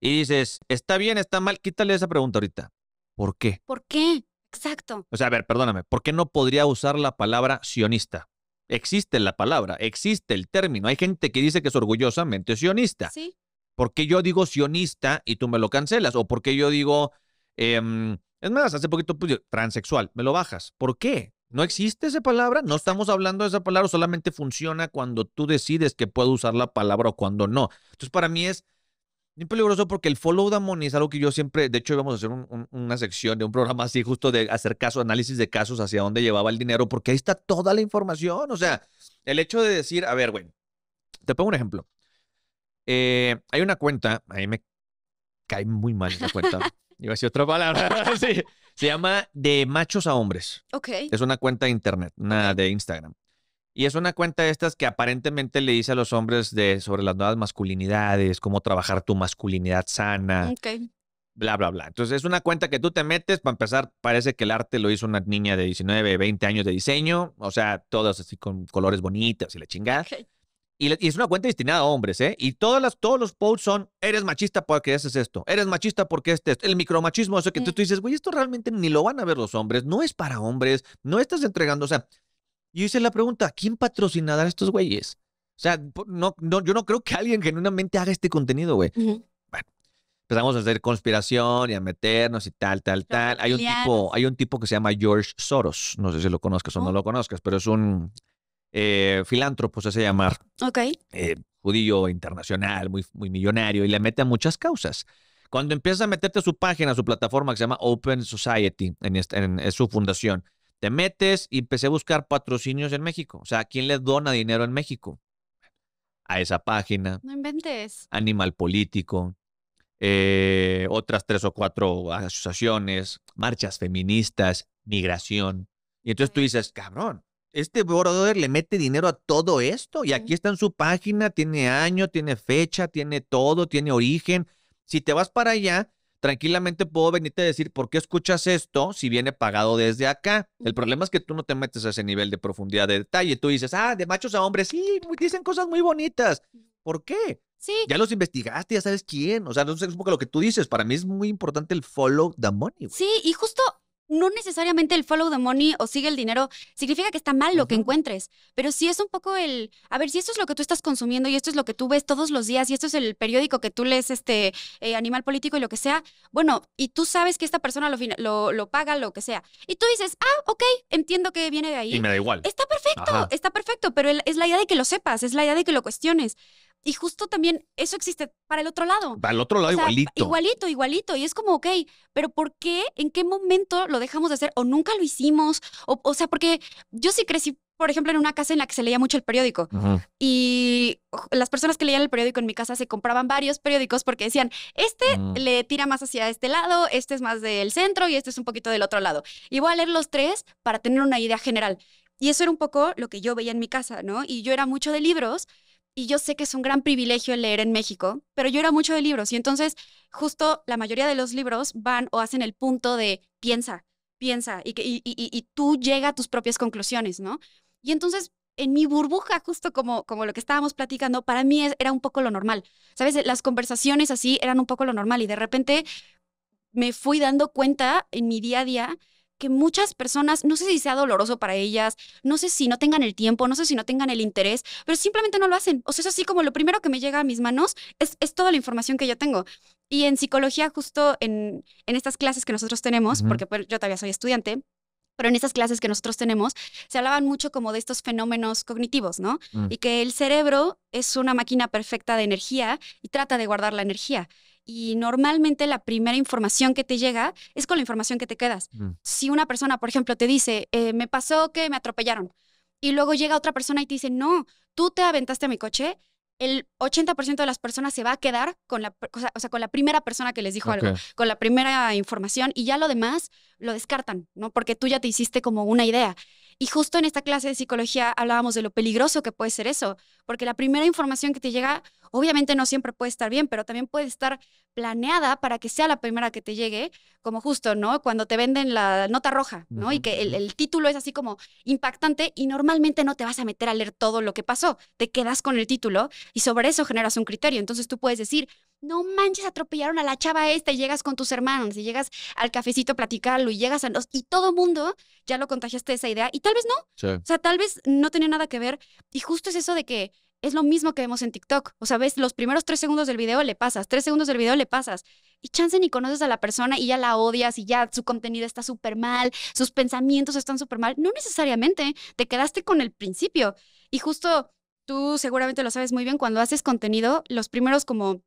y dices, está bien, está mal, quítale esa pregunta ahorita. ¿Por qué? ¿Por qué? Exacto. O sea, a ver, perdóname, ¿por qué no podría usar la palabra sionista? Existe la palabra, existe el término. Hay gente que dice que es orgullosamente sionista. Sí. ¿Por qué yo digo sionista y tú me lo cancelas? ¿O por qué yo digo, em, es más, hace poquito pues, transexual, me lo bajas? ¿Por qué? No existe esa palabra, no estamos hablando de esa palabra, solamente funciona cuando tú decides que puedo usar la palabra o cuando no. Entonces, para mí es Bien peligroso porque el follow the money es algo que yo siempre, de hecho íbamos a hacer una sección de un programa así justo de hacer caso, análisis de casos hacia dónde llevaba el dinero, porque ahí está toda la información. O sea, el hecho de decir, a ver, güey, te pongo un ejemplo. Eh, hay una cuenta, ahí me cae muy mal esa cuenta. Iba a decir otra palabra. Se llama De Machos a Hombres. Ok. Es una cuenta de internet, una de Instagram. Y es una cuenta de estas que aparentemente le dice a los hombres de, sobre las nuevas masculinidades, cómo trabajar tu masculinidad sana. Ok Bla, bla, bla. Entonces es una cuenta que tú te metes, para empezar, parece que el arte lo hizo una niña de 19, 20 años de diseño, o sea, todas así con colores bonitos y la chingada. Y, es una cuenta destinada a hombres, ¿eh? Y todas todos los posts son, eres machista porque haces esto, eres machista porque este esto, el micromachismo, eso que tú, tú dices, güey, esto realmente ni lo van a ver los hombres, no es para hombres, no estás entregando, o sea, y hice la pregunta, ¿quién patrocinará a estos güeyes? O sea, no, yo no creo que alguien genuinamente haga este contenido, güey. Bueno, empezamos a hacer conspiración y a meternos y tal, tal, tal. Hay un, tipo, hay un tipo que se llama George Soros. No sé si lo conozcas o no oh. lo conozcas, pero es un eh, filántropo, se hace llamar. Ok. Eh, judío internacional, muy, muy millonario, y le mete a muchas causas. Cuando empieza a meterte a su página, a su plataforma que se llama Open Society, este, es su fundación, te metes y empecé a buscar patrocinios en México. O sea, ¿quién le dona dinero en México? A esa página. No inventes. Animal Político. Eh, otras tres o cuatro asociaciones, marchas feministas, migración. Y entonces tú dices, cabrón, este borrador le mete dinero a todo esto y aquí está en su página, tiene año, tiene fecha, tiene todo, tiene origen. Si te vas para allá, tranquilamente puedo venirte a decir, ¿por qué escuchas esto si viene pagado desde acá? El problema es que tú no te metes a ese nivel de profundidad de detalle. Tú dices, ah, de machos a hombres, sí, dicen cosas muy bonitas. ¿Por qué? Sí. Ya los investigaste, ya sabes quién. O sea, no sé, es un lo que tú dices. Para mí es muy importante el follow the money. Sí, y justo no necesariamente el follow the money o sigue el dinero significa que está mal lo que encuentres, pero si es un poco el, a ver, si esto es lo que tú estás consumiendo y esto es lo que tú ves todos los días y esto es el periódico que tú lees, este, eh, Animal Político y lo que sea, bueno, y tú sabes que esta persona lo, paga, lo que sea, y tú dices, ah, ok, entiendo que viene de ahí. Y me da igual. Está perfecto, está perfecto, pero es la idea de que lo sepas, es la idea de que lo cuestiones. Y justo también eso existe para el otro lado. Para el otro lado igualito. Igualito, igualito. Y es como, ok, pero ¿por qué? ¿En qué momento lo dejamos de hacer? ¿O nunca lo hicimos? O, sea, porque yo sí crecí, por ejemplo, en una casa en la que se leía mucho el periódico. Y las personas que leían el periódico en mi casa se compraban varios periódicos porque decían, este mm. le tira más hacia este lado, este es más del centro y este es un poquito del otro lado. Y voy a leer los tres para tener una idea general. Y eso era un poco lo que yo veía en mi casa, ¿no? Y yo era mucho de libros y yo sé que es un gran privilegio leer en México, pero yo era mucho de libros y entonces justo la mayoría de los libros van o hacen el punto de piensa, piensa y, y, tú llega a tus propias conclusiones, ¿no? Y entonces en mi burbuja, justo como, como lo que estábamos platicando, para mí era un poco lo normal, ¿sabes? Las conversaciones así eran un poco lo normal y de repente me fui dando cuenta en mi día a día que muchas personas, no sé si sea doloroso para ellas, no sé si no tengan el tiempo, no sé si no tengan el interés, pero simplemente no lo hacen. O sea, es así como lo primero que me llega a mis manos es, es toda la información que yo tengo. Y en psicología, justo en, en estas clases que nosotros tenemos, porque pues, yo todavía soy estudiante, pero en esas clases que nosotros tenemos, se hablaban mucho como de estos fenómenos cognitivos, ¿no? Mm. Y que el cerebro es una máquina perfecta de energía y trata de guardar la energía. Y normalmente la primera información que te llega es con la información que te quedas. Mm. Si una persona, por ejemplo, te dice, eh, me pasó que me atropellaron, y luego llega otra persona y te dice, no, tú te aventaste a mi coche, el 80% de las personas se va a quedar con la, o sea, con la primera persona que les dijo algo, con la primera información y ya lo demás lo descartan, ¿no? Porque tú ya te hiciste como una idea. Y justo en esta clase de psicología hablábamos de lo peligroso que puede ser eso, porque la primera información que te llega, Obviamente no siempre puede estar bien, pero también puede estar planeada para que sea la primera que te llegue, como justo, ¿no? Cuando te venden la nota roja, ¿no? Y que el, título es así como impactante y normalmente no te vas a meter a leer todo lo que pasó, te quedas con el título y sobre eso generas un criterio. Entonces tú puedes decir, no manches, atropellaron a la chava esta y llegas con tus hermanos y llegas al cafecito a platicarlo y llegas a los... Y todo mundo ya lo contagiaste de esa idea y tal vez no. O sea, tal vez no tenía nada que ver. Y justo es eso de que es lo mismo que vemos en TikTok. O sea, ves los primeros tres segundos del video le pasas, tres segundos del video le pasas. Y chance ni conoces a la persona y ya la odias y ya su contenido está súper mal, sus pensamientos están súper mal. No necesariamente, te quedaste con el principio. Y justo tú seguramente lo sabes muy bien, cuando haces contenido, los primeros como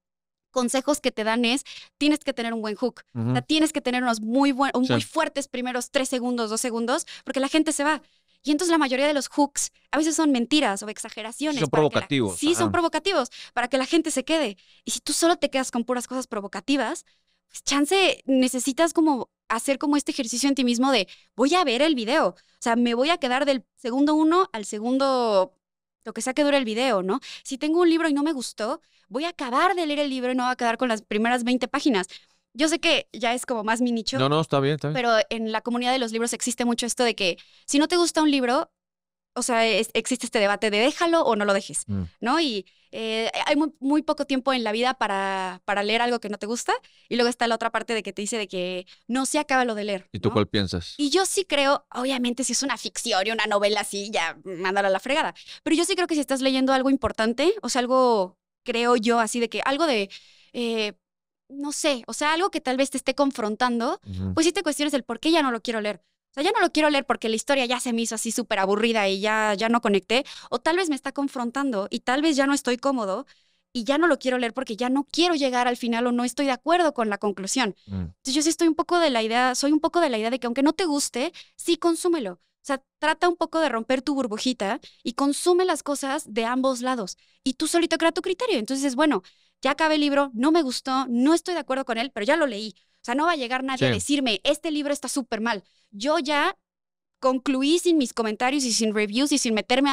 consejos que te dan es tienes que tener un buen hook, tienes que tener unos muy buen, muy fuertes primeros tres segundos, dos segundos, porque la gente se va. Y entonces la mayoría de los hooks a veces son mentiras o exageraciones. Son provocativos. sí, son provocativos para que la gente se quede. Y si tú solo te quedas con puras cosas provocativas, pues chance necesitas como hacer como este ejercicio en ti mismo de voy a ver el video. O sea, me voy a quedar del segundo uno al segundo lo que sea que dure el video, ¿no? Si tengo un libro y no me gustó, voy a acabar de leer el libro y no voy a quedar con las primeras 20 páginas yo sé que ya es como más mi nicho. No, no, está bien, está bien. Pero en la comunidad de los libros existe mucho esto de que si no te gusta un libro, o sea, existe este debate de déjalo o no lo dejes, mm. ¿no? Y eh, hay muy, poco tiempo en la vida para, para leer algo que no te gusta. Y luego está la otra parte de que te dice de que no se acaba lo de leer. ¿Y tú cuál piensas? Y yo sí creo, obviamente, si es una ficción y una novela así, ya mándala a la fregada. Pero yo sí creo que si estás leyendo algo importante, o sea, algo, creo yo, así de que algo de. Eh, no sé, o sea, algo que tal vez te esté confrontando, pues si te cuestiones el por qué ya no lo quiero leer. O sea, ya no lo quiero leer porque la historia ya se me hizo así súper aburrida y ya, ya no conecté. O tal vez me está confrontando y tal vez ya no estoy cómodo y ya no lo quiero leer porque ya no quiero llegar al final o no estoy de acuerdo con la conclusión. Mm. Entonces yo sí estoy un poco de la idea, soy un poco de la idea de que aunque no te guste, sí consúmelo. O sea, trata un poco de romper tu burbujita y consume las cosas de ambos lados. Y tú solito crea tu criterio. Entonces, bueno, ya acabé el libro, no me gustó, no estoy de acuerdo con él, pero ya lo leí. O sea, no va a llegar nadie a decirme, este libro está súper mal. Yo ya concluí sin mis comentarios y sin reviews y sin meterme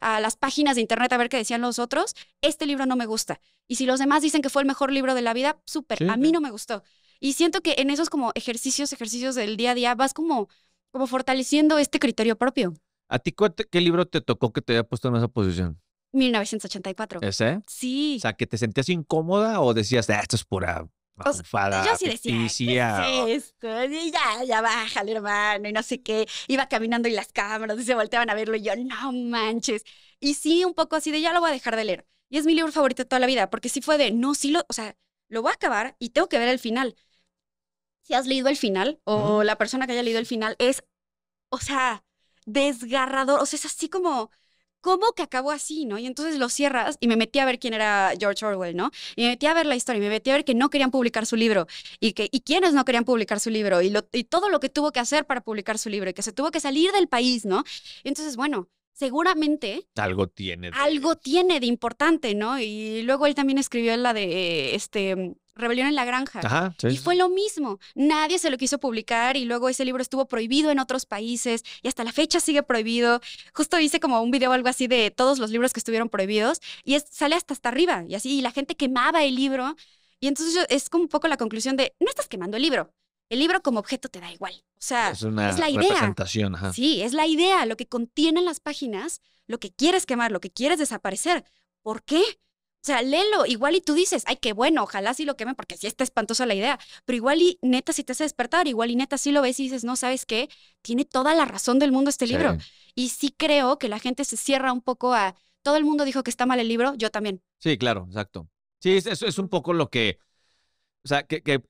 a, las páginas de internet a ver qué decían los otros, este libro no me gusta. Y si los demás dicen que fue el mejor libro de la vida, súper, a mí no me gustó. Y siento que en esos como ejercicios, ejercicios del día a día, vas como, como fortaleciendo este criterio propio. ¿A ti qué libro te tocó que te haya puesto en esa posición? 1984. ¿Ese? Eh? Sí. O sea, que te sentías incómoda o decías, ah, esto es pura bufada. yo sí decía, Y ya, ya bájale, hermano, y no sé qué. Iba caminando y las cámaras y se volteaban a verlo y yo, no manches. Y sí, un poco así de, ya lo voy a dejar de leer. Y es mi libro favorito de toda la vida, porque sí fue de, no, sí lo, o sea, lo voy a acabar y tengo que ver el final. Si has leído el final, o la persona que haya leído el final, es, o sea, desgarrador, o sea, es así como ¿cómo que acabó así, no? Y entonces lo cierras y me metí a ver quién era George Orwell, ¿no? Y me metí a ver la historia, y me metí a ver que no querían publicar su libro y que y quiénes no querían publicar su libro y, y todo lo que tuvo que hacer para publicar su libro y que se tuvo que salir del país, ¿no? entonces, bueno, seguramente algo tiene de... algo tiene de importante, ¿no? Y luego él también escribió la de este Rebelión en la Granja. y fue lo mismo. Nadie se lo quiso publicar y luego ese libro estuvo prohibido en otros países y hasta la fecha sigue prohibido. Justo hice como un video o algo así de todos los libros que estuvieron prohibidos y sale hasta hasta arriba y así y la gente quemaba el libro. Y entonces es como un poco la conclusión de, no estás quemando el libro. El libro como objeto te da igual. O sea, es, la idea. Sí, es la idea, lo que contienen las páginas, lo que quieres quemar, lo que quieres desaparecer. ¿Por qué? O sea, léelo, igual y tú dices, ay, qué bueno, ojalá sí lo quemen, porque sí está espantosa la idea, pero igual y neta si te hace despertar, igual y neta si lo ves y dices, no, ¿sabes qué? Tiene toda la razón del mundo este libro. Y sí creo que la gente se cierra un poco a, todo el mundo dijo que está mal el libro, yo también. Sí, claro, exacto. Sí, es, es, un poco lo que, o sea, que, que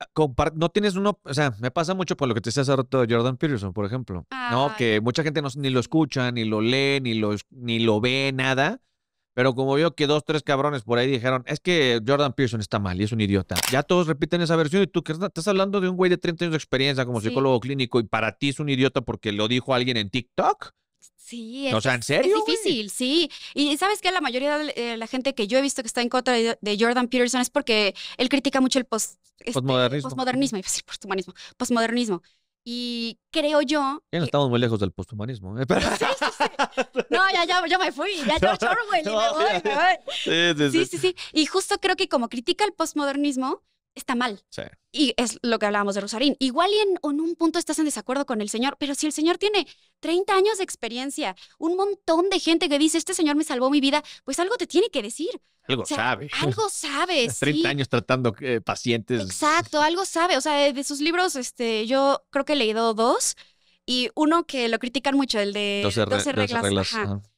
no tienes uno, o sea, me pasa mucho por lo que te decía rato de Jordan Peterson, por ejemplo, ¿no? Que mucha gente no, ni lo escucha, ni lo lee, ni lo, ni lo ve, nada pero como vio que dos, tres cabrones por ahí dijeron, es que Jordan Pearson está mal y es un idiota. Ya todos repiten esa versión y tú que estás hablando de un güey de 30 años de experiencia como psicólogo clínico y para ti es un idiota porque lo dijo alguien en TikTok. Sí, es, o sea, ¿en serio? Es difícil, sí. Y sabes que la mayoría de la gente que yo he visto que está en contra de, Jordan Peterson es porque él critica mucho el post, este, postmodernismo. postmodernismo, posthumanismo, postmodernismo. Y creo yo. Ya no estamos muy lejos del posthumanismo. ¿eh? No, ya, ya, me fui. Ya yo Orwell. y me voy, Sí, sí, sí, sí, sí. Y justo creo que como critica el postmodernismo, está mal. Sí. Y es lo que hablábamos de Rosarín. Igual y en, un punto estás en desacuerdo con el señor, pero si el señor tiene 30 años de experiencia, un montón de gente que dice, este señor me salvó mi vida, pues algo te tiene que decir. Algo sabe. Algo sabe. 30 años tratando eh, pacientes. Exacto, algo sabe. O sea, de, sus libros, este, yo creo que he leído dos y uno que lo critican mucho, el de 12, reglas.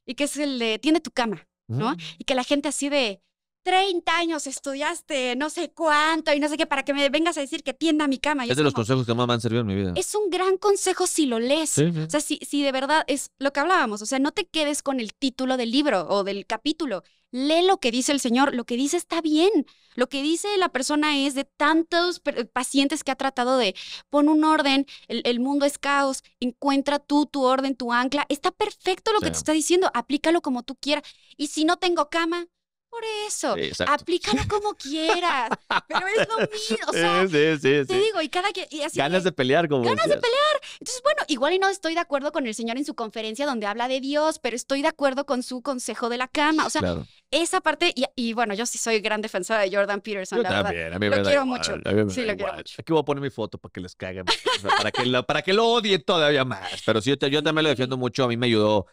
Y que es el de tiene tu cama, ¿no? Mm. Y que la gente así de, 30 años estudiaste no sé cuánto y no sé qué para que me vengas a decir que tienda mi cama. es, de los consejos que más me han servido en mi vida. Es un gran consejo si lo lees. O sea, si, de verdad es lo que hablábamos. O sea, no te quedes con el título del libro o del capítulo. Lee lo que dice el Señor. Lo que dice está bien. Lo que dice la persona es de tantos pacientes que ha tratado de poner un orden, el, mundo es caos, encuentra tú tu orden, tu ancla. Está perfecto lo que te está diciendo. Aplícalo como tú quieras. Y si no tengo cama, por eso, aplícalo como quieras, pero es lo mío sí, sí, te digo, y cada que ganas de, pelear como Ganas de pelear. Entonces, bueno, igual y no estoy de acuerdo con el Señor en su conferencia donde habla de Dios, pero estoy de acuerdo con su consejo de la cama, o sea, esa parte, y, bueno, yo sí soy gran defensora de Jordan Peterson, la verdad. A mí me lo quiero mucho. sí, lo quiero Aquí voy a poner mi foto para que les caguen, para, que lo, para que lo odien todavía más, pero sí, yo, yo también lo defiendo mucho, a mí me ayudó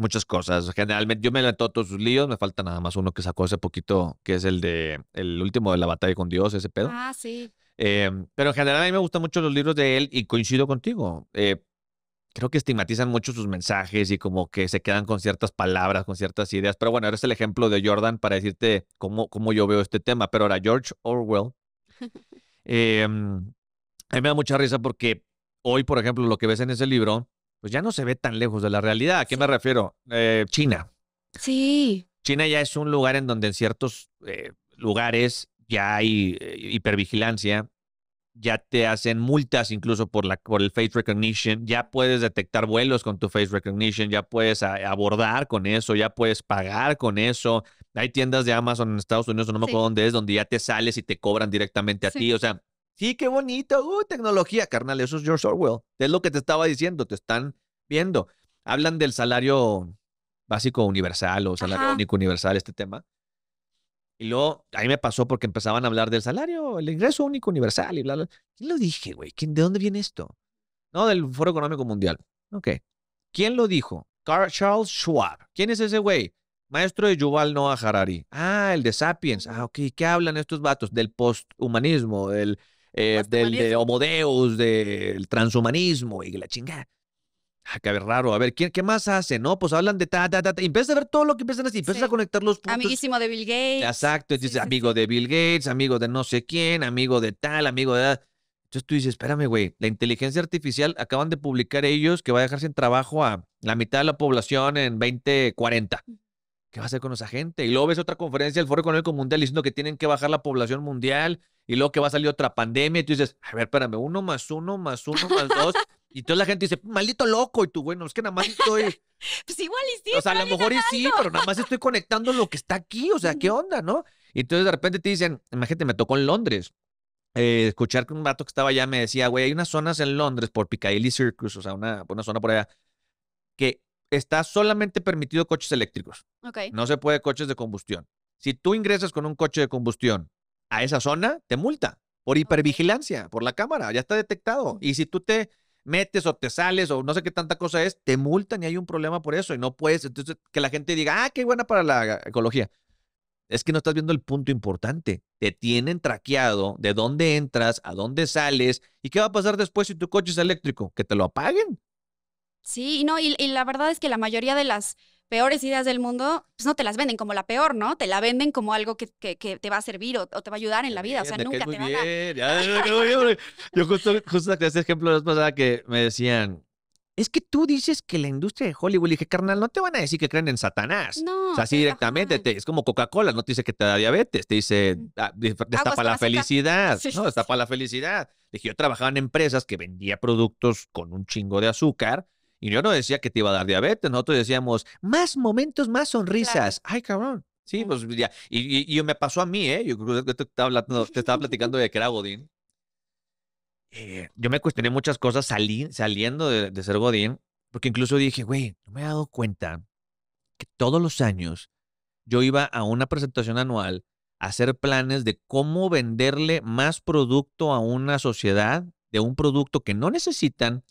muchas cosas. Generalmente yo me levanto todos sus líos, me falta nada más uno que sacó hace poquito, que es el de el último de la batalla con Dios, ese pedo. Ah, sí. Eh, pero en general a mí me gustan mucho los libros de él y coincido contigo. Eh, creo que estigmatizan mucho sus mensajes y como que se quedan con ciertas palabras, con ciertas ideas. Pero bueno, eres el ejemplo de Jordan para decirte cómo, cómo yo veo este tema. Pero ahora, George Orwell, em, a mí me da mucha risa porque hoy, por ejemplo, lo que ves en ese libro pues ya no se ve tan lejos de la realidad. ¿A qué me refiero? Eh, China. Sí. China ya es un lugar en donde en ciertos eh, lugares ya hay eh, hipervigilancia, ya te hacen multas incluso por, la, por el face recognition, ya puedes detectar vuelos con tu face recognition, ya puedes abordar con eso, ya puedes pagar con eso. Hay tiendas de Amazon en Estados Unidos, no me acuerdo dónde es, donde ya te sales y te cobran directamente a ti. O sea, Sí, qué bonito, uh, tecnología, carnal, eso es George Orwell. Es lo que te estaba diciendo, te están viendo. Hablan del salario básico universal o salario único universal, este tema. Y luego, ahí me pasó porque empezaban a hablar del salario, el ingreso único universal y bla, bla. ¿Quién lo dije, güey? ¿De dónde viene esto? No, del Foro Económico Mundial. Ok. ¿Quién lo dijo? Charles Schwab. ¿Quién es ese güey? Maestro de Yuval Noah Harari. Ah, el de Sapiens. Ah, ok. ¿Qué hablan estos vatos? Del posthumanismo, del eh, del de Homodeus, del transhumanismo y la chingada. Ah, qué raro. A ver, ¿qué, ¿qué más hace? No, pues hablan de ta, ta, ta. Y empiezas a ver todo lo que empiezan así, empiezas a conectar los puntos. Amiguísimo de Bill Gates. Exacto. dices amigo de Bill Gates, amigo de no sé quién, amigo de tal, amigo de... Entonces tú dices, espérame, güey, la inteligencia artificial acaban de publicar ellos que va a dejar sin trabajo a la mitad de la población en 2040. Mm. ¿Qué va a hacer con esa gente? Y luego ves otra conferencia del Foro Económico Mundial diciendo que tienen que bajar la población mundial y luego que va a salir otra pandemia, y tú dices, a ver, espérame, uno más uno, más uno, más dos. Y toda la gente dice, maldito loco, y tú, bueno, es que nada más estoy. pues igual y O sea, a lo mejor sí, pero nada más estoy conectando lo que está aquí, o sea, ¿qué onda, no? Y entonces de repente te dicen, imagínate, me tocó en Londres. Eh, escuchar que un vato que estaba allá me decía, güey, hay unas zonas en Londres por Piccadilly Circus, o sea, una, zona por allá, que está solamente permitido coches eléctricos. Okay. No se puede coches de combustión. Si tú ingresas con un coche de combustión a esa zona, te multa por hipervigilancia, por la cámara, ya está detectado. Y si tú te metes o te sales o no sé qué tanta cosa es, te multan y hay un problema por eso y no puedes, entonces que la gente diga, ah, qué buena para la ecología. Es que no estás viendo el punto importante. Te tienen traqueado de dónde entras, a dónde sales y qué va a pasar después si tu coche es eléctrico, que te lo apaguen. Sí, no, y la verdad es que la mayoría de las peores ideas del mundo, pues no te las venden como la peor, ¿no? Te la venden como algo que, te va a servir o, te va a ayudar en la vida. o sea, nunca te van a... Yo justo, justo este ejemplo la vez pasada que me decían, es que tú dices que la industria de Hollywood, dije, carnal, no te van a decir que creen en Satanás. No. O sea, así directamente, te, es como Coca-Cola, no te dice que te da diabetes, te dice, ah, está destapa la felicidad. no, destapa para la felicidad. Dije, yo trabajaba en empresas que vendía productos con un chingo de azúcar y yo no decía que te iba a dar diabetes, nosotros decíamos, más momentos, más sonrisas. Ay, cabrón. Sí, pues, pues ya. Y, me pasó a mí, ¿eh? Yo creo que te estaba, platicando, de que era Godín. Eh, yo me cuestioné muchas cosas saliendo de, ser Godín, porque incluso dije, güey, no me he dado cuenta que todos los años yo iba a una presentación anual a hacer planes de cómo venderle más producto a una sociedad de un producto que no necesitan,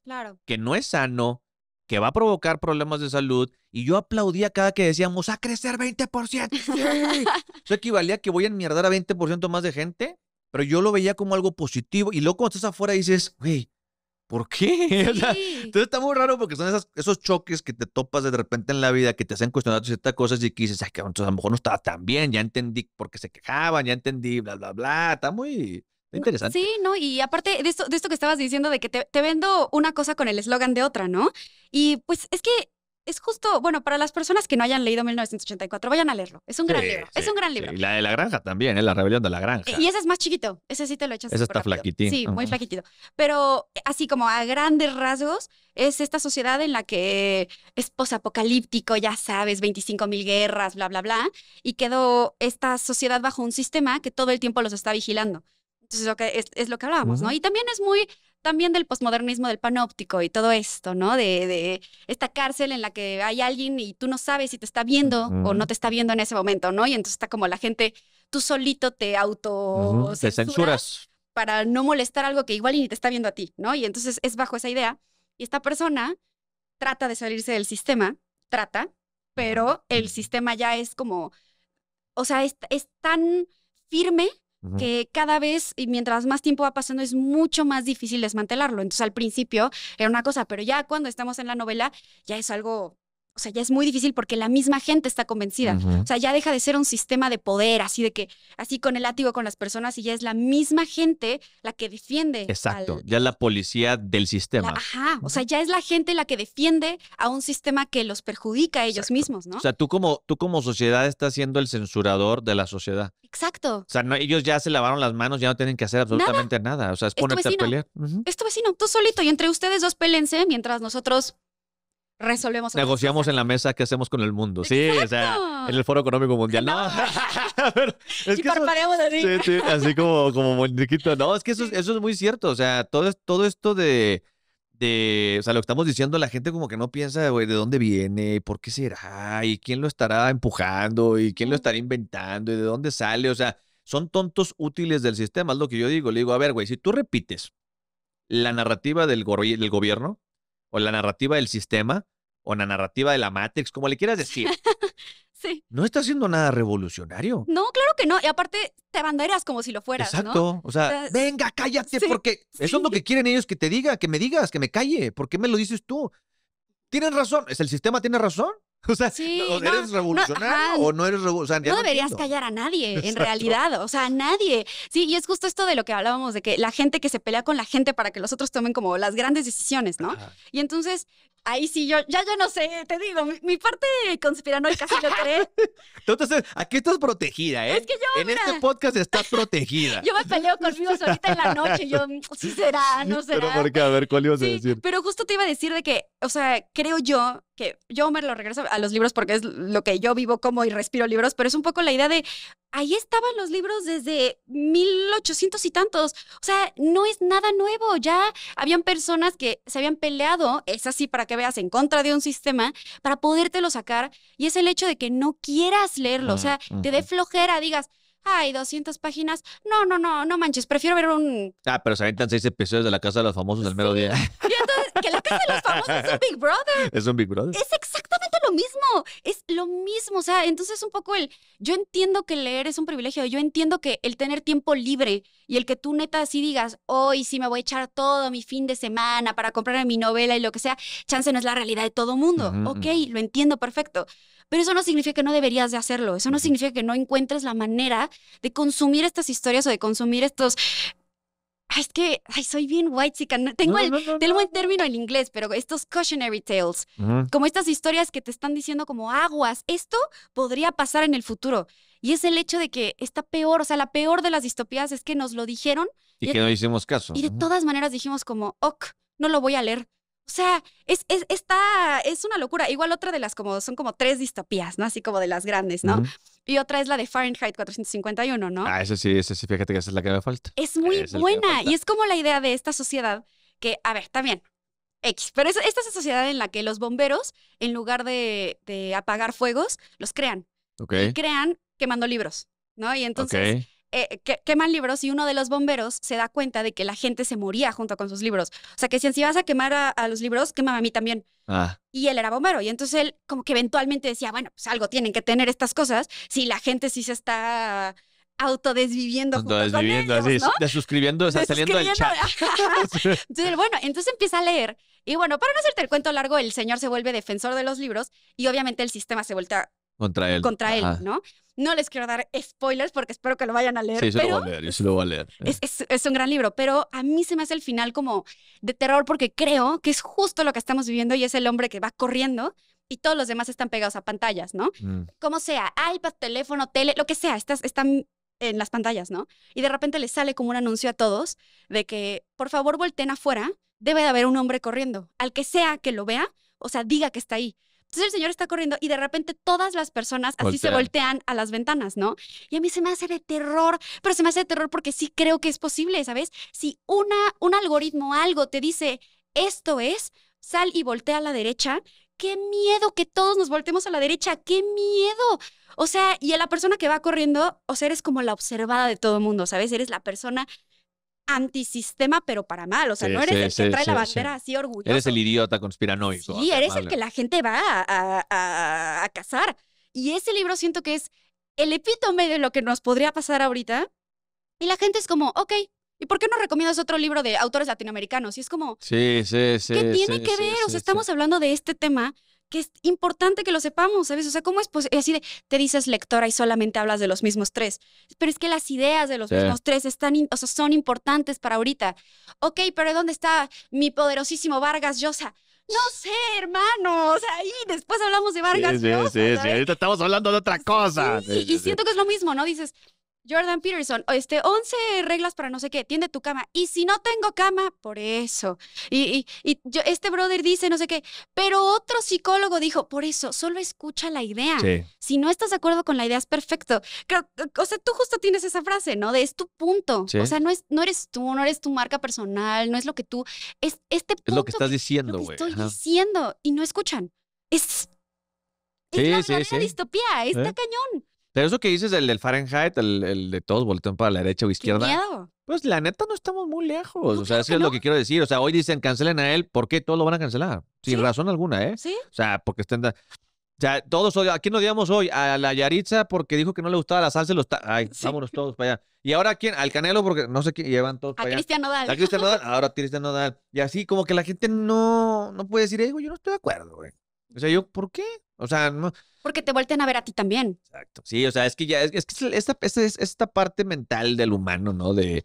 que no es sano, que va a provocar problemas de salud. Y yo aplaudía cada que decíamos, a crecer 20%. Eso equivalía a que voy a enmierdar a 20% más de gente, pero yo lo veía como algo positivo. Y luego cuando estás afuera dices, güey, ¿por qué? entonces está muy raro porque son esos choques que te topas de repente en la vida que te hacen cuestionar ciertas cosas y que dices, ay, que a lo mejor no estaba tan bien, ya entendí por qué se quejaban, ya entendí, bla, bla, bla. Está muy, Interesante. Sí, ¿no? Y aparte de esto, de esto que estabas diciendo, de que te, vendo una cosa con el eslogan de otra, ¿no? Y pues es que es justo, bueno, para las personas que no hayan leído 1984, vayan a leerlo. Es un gran libro, es un gran libro. Y la de la granja también, ¿eh? La rebelión de la granja. Y ese es más chiquito, ese sí te lo echas. Ese está Sí, muy flaquitito. Pero así como a grandes rasgos, es esta sociedad en la que es posapocalíptico, ya sabes, 25.000 mil guerras, bla, bla, bla. Y quedó esta sociedad bajo un sistema que todo el tiempo los está vigilando. Entonces, lo que es, lo que hablábamos, ¿no? Y también es muy también del posmodernismo, del panóptico y todo esto, ¿no? De, esta cárcel en la que hay alguien y tú no sabes si te está viendo o no te está viendo en ese momento, ¿no? Y entonces está como la gente, tú solito te auto... Te censuras. Para no molestar algo que igual ni te está viendo a ti, ¿no? Y entonces es bajo esa idea. Y esta persona trata de salirse del sistema, trata, pero el sistema ya es como, o sea, es tan firme que cada vez y mientras más tiempo va pasando es mucho más difícil desmantelarlo. Entonces al principio era una cosa, pero ya cuando estamos en la novela ya es algo o sea, ya es muy difícil porque la misma gente está convencida. O sea, ya deja de ser un sistema de poder, así de que, así con el látigo con las personas, y ya es la misma gente la que defiende. Exacto, ya es la policía del sistema. ajá, o sea, ya es la gente la que defiende a un sistema que los perjudica a ellos mismos, ¿no? O sea, tú como, tú como sociedad estás siendo el censurador de la sociedad. Exacto. O sea, ellos ya se lavaron las manos, ya no tienen que hacer absolutamente nada. O sea, es, ponerte a pelear. Esto vecino, tú solito, y entre ustedes dos pélense mientras nosotros resolvemos. Negociamos en la mesa que hacemos con el mundo. Sí, o sea, en el Foro Económico Mundial. No, así. así como, como No, es que eso, eso es muy cierto. O sea, todo, todo esto de, de, o sea, lo que estamos diciendo, la gente como que no piensa, güey, de dónde viene, por qué será, y quién lo estará empujando, y quién lo estará inventando, y de dónde sale. O sea, son tontos útiles del sistema, es lo que yo digo. Le digo, a ver, güey, si tú repites la narrativa del, del gobierno, o la narrativa del sistema, o la narrativa de la Matrix, como le quieras decir. sí. No está haciendo nada revolucionario. No, claro que no. Y aparte, te banderas como si lo fueras. Exacto. ¿no? O, sea, venga, cállate, porque eso es lo que quieren ellos que te diga, que me digas, que me calle. ¿Por qué me lo dices tú? Tienen razón. ¿Es el sistema tiene razón? O sea, no, ¿eres revolucionario o no eres revolucionario? no deberías callar a nadie, en realidad, o sea, a nadie. Sí, y es justo esto de lo que hablábamos, de que la gente que se pelea con la gente para que los otros tomen como las grandes decisiones, ¿no? Y entonces ahí sí yo, ya yo no sé, te digo, mi, parte conspiranoica sí lo cree. Entonces, aquí estás protegida, ¿eh? Es que yo, en este podcast estás protegida. yo me peleo conmigo ahorita en la noche, yo, mm, sí será, no será. Pero porque, a ver, ¿cuál ibas a decir? Pero justo te iba a decir de que, o sea, creo yo que yo me lo regreso a los libros porque es lo que yo vivo, como y respiro libros, pero es un poco la idea de, ahí estaban los libros desde 1800 y tantos. O sea, no es nada nuevo. Ya habían personas que se habían peleado, es así para que veas, en contra de un sistema, para podértelo sacar. Y es el hecho de que no quieras leerlo. o mm, sea, te dé flojera, digas, hay 200 páginas. No, no, no, no manches, prefiero ver un... Ah, pero se aventan seis episodios de La Casa de los Famosos del mero día. Y entonces, que La Casa de los Famosos es un Big Brother. Es un Big Brother. Es exactamente lo mismo, es lo mismo, o sea, entonces un poco el, yo entiendo que leer es un privilegio, yo entiendo que el tener tiempo libre y el que tú neta así digas, hoy sí me voy a echar todo mi fin de semana para comprarme mi novela y lo que sea, chance no es la realidad de todo mundo, ok, lo entiendo perfecto, pero eso no significa que no deberías de hacerlo, eso no significa que no encuentres la manera de consumir estas historias o de consumir estos es que soy bien white chica. Tengo, el, buen término en inglés, pero estos cautionary tales, como estas historias que te están diciendo como aguas, esto podría pasar en el futuro. Y es el hecho de que está peor, o sea, la peor de las distopías es que nos lo dijeron. Y, que no hicimos caso. Y de todas maneras dijimos como, ok, no lo voy a leer. O sea, es, es una locura. Igual otra de las como, son como tres distopías, ¿no? Así como de las grandes, ¿no? Y otra es la de Fahrenheit 451, ¿no? Ah, esa sí, esa sí, fíjate que esa es la que me falta. Es muy buena y es como la idea de esta sociedad que, a ver, también, X, pero esta es la sociedad en la que los bomberos, en lugar de, apagar fuegos, los crean. Ok. crean quemando libros, ¿no? Y entonces... Eh, eh, queman libros y uno de los bomberos se da cuenta de que la gente se moría junto con sus libros. O sea, que si, si vas a quemar a, los libros, quema a mí también. Ah. Y él era bombero. Y entonces él como que eventualmente decía, bueno, pues algo tienen que tener estas cosas si la gente sí se está autodesviviendo. Autodesviviendo, así, desuscribiendo, o sea, saliendo del chat. entonces, bueno, entonces empieza a leer. Y bueno, para no hacerte el cuento largo, el señor se vuelve defensor de los libros y obviamente el sistema se vuelta contra él. Contra él, ¿no? No les quiero dar spoilers porque espero que lo vayan a leer. Sí, se lo voy a leer, yo se lo voy a leer. Es, un gran libro, pero a mí se me hace el final como de terror porque creo que es justo lo que estamos viviendo y es el hombre que va corriendo y todos los demás están pegados a pantallas, ¿no? Mm. Como sea, iPad, teléfono, tele, lo que sea, estas están en las pantallas, ¿no? Y de repente le sale como un anuncio a todos de que, por favor, volteen afuera, debe de haber un hombre corriendo. Al que sea que lo vea, o sea, diga que está ahí. Entonces el señor está corriendo y de repente todas las personas así se voltean a las ventanas, ¿no? Y a mí se me hace de terror, pero se me hace de terror porque sí creo que es posible, ¿sabes? Si una, un algoritmo, algo te dice, esto es, sal y voltea a la derecha, qué miedo que todos nos voltemos a la derecha, qué miedo. O sea, y a la persona que va corriendo, o sea, eres como la observada de todo el mundo, ¿sabes? Eres la persona antisistema, pero para mal. O sea, no eres el que trae la bandera así orgulloso. Eres el idiota conspiranoico. Sí, eres el que la gente va a, a, cazar. Y ese libro siento que es el epítome de lo que nos podría pasar ahorita. Y la gente es como, ok, ¿y por qué no recomiendas otro libro de autores latinoamericanos? Y es como, sí, ¿Qué tiene que ver? o sea, estamos hablando de este tema, que es importante que lo sepamos, ¿sabes? O sea, ¿cómo es posible? Así te dices lectora y solamente hablas de los mismos tres, pero es que las ideas de los mismos tres están, son importantes para ahorita. Ok, pero ¿dónde está mi poderosísimo Vargas Llosa? No sé, hermano. ahí después hablamos de Vargas sí, Llosa. Sí, sí, Ahorita estamos hablando de otra cosa. y siento que es lo mismo, ¿no? Dices, Jordan Peterson, este, 11 reglas para no sé qué, tiende tu cama. Y si no tengo cama, por eso. Y, y, y yo, este brother dice no sé qué, pero otro psicólogo dijo, por eso, solo escucha la idea. Si no estás de acuerdo con la idea, es perfecto. O sea, tú justo tienes esa frase, ¿no? De es tu punto. O sea, no, es, no eres tú, no eres tu marca personal, no es lo que tú, es este Es lo que estás diciendo, güey. Estoy diciendo y no escuchan. Es... Es sí, la, la distopía, está ¿Eh? cañón. Pero eso que dices, el del Fahrenheit, el, de todos voltean para la derecha o izquierda. Pues la neta no estamos muy lejos. O sea, eso es lo que quiero decir. O sea, hoy dicen cancelen a él, ¿por qué todos lo van a cancelar? Sin razón alguna, ¿eh? Sí. O sea, porque estén. O sea, todos, ¿a quién odiamos hoy? A la Yaritza porque dijo que no le gustaba la salsa los ta... Ay, vámonos todos para allá. Y ahora, ¿quién? Al Canelo porque no sé quién, llevan todos para a allá. Cristian Nodal. A Cristian Nodal, ahora a Cristian Nodal. Y así como que la gente no, no puede decir, Ey, yo no estoy de acuerdo, güey. O sea, yo, ¿por qué? O sea, no. Porque te vuelten a ver a ti también. Exacto. Sí, o sea, es que ya, es, que esta, esta, parte mental del humano, ¿no? De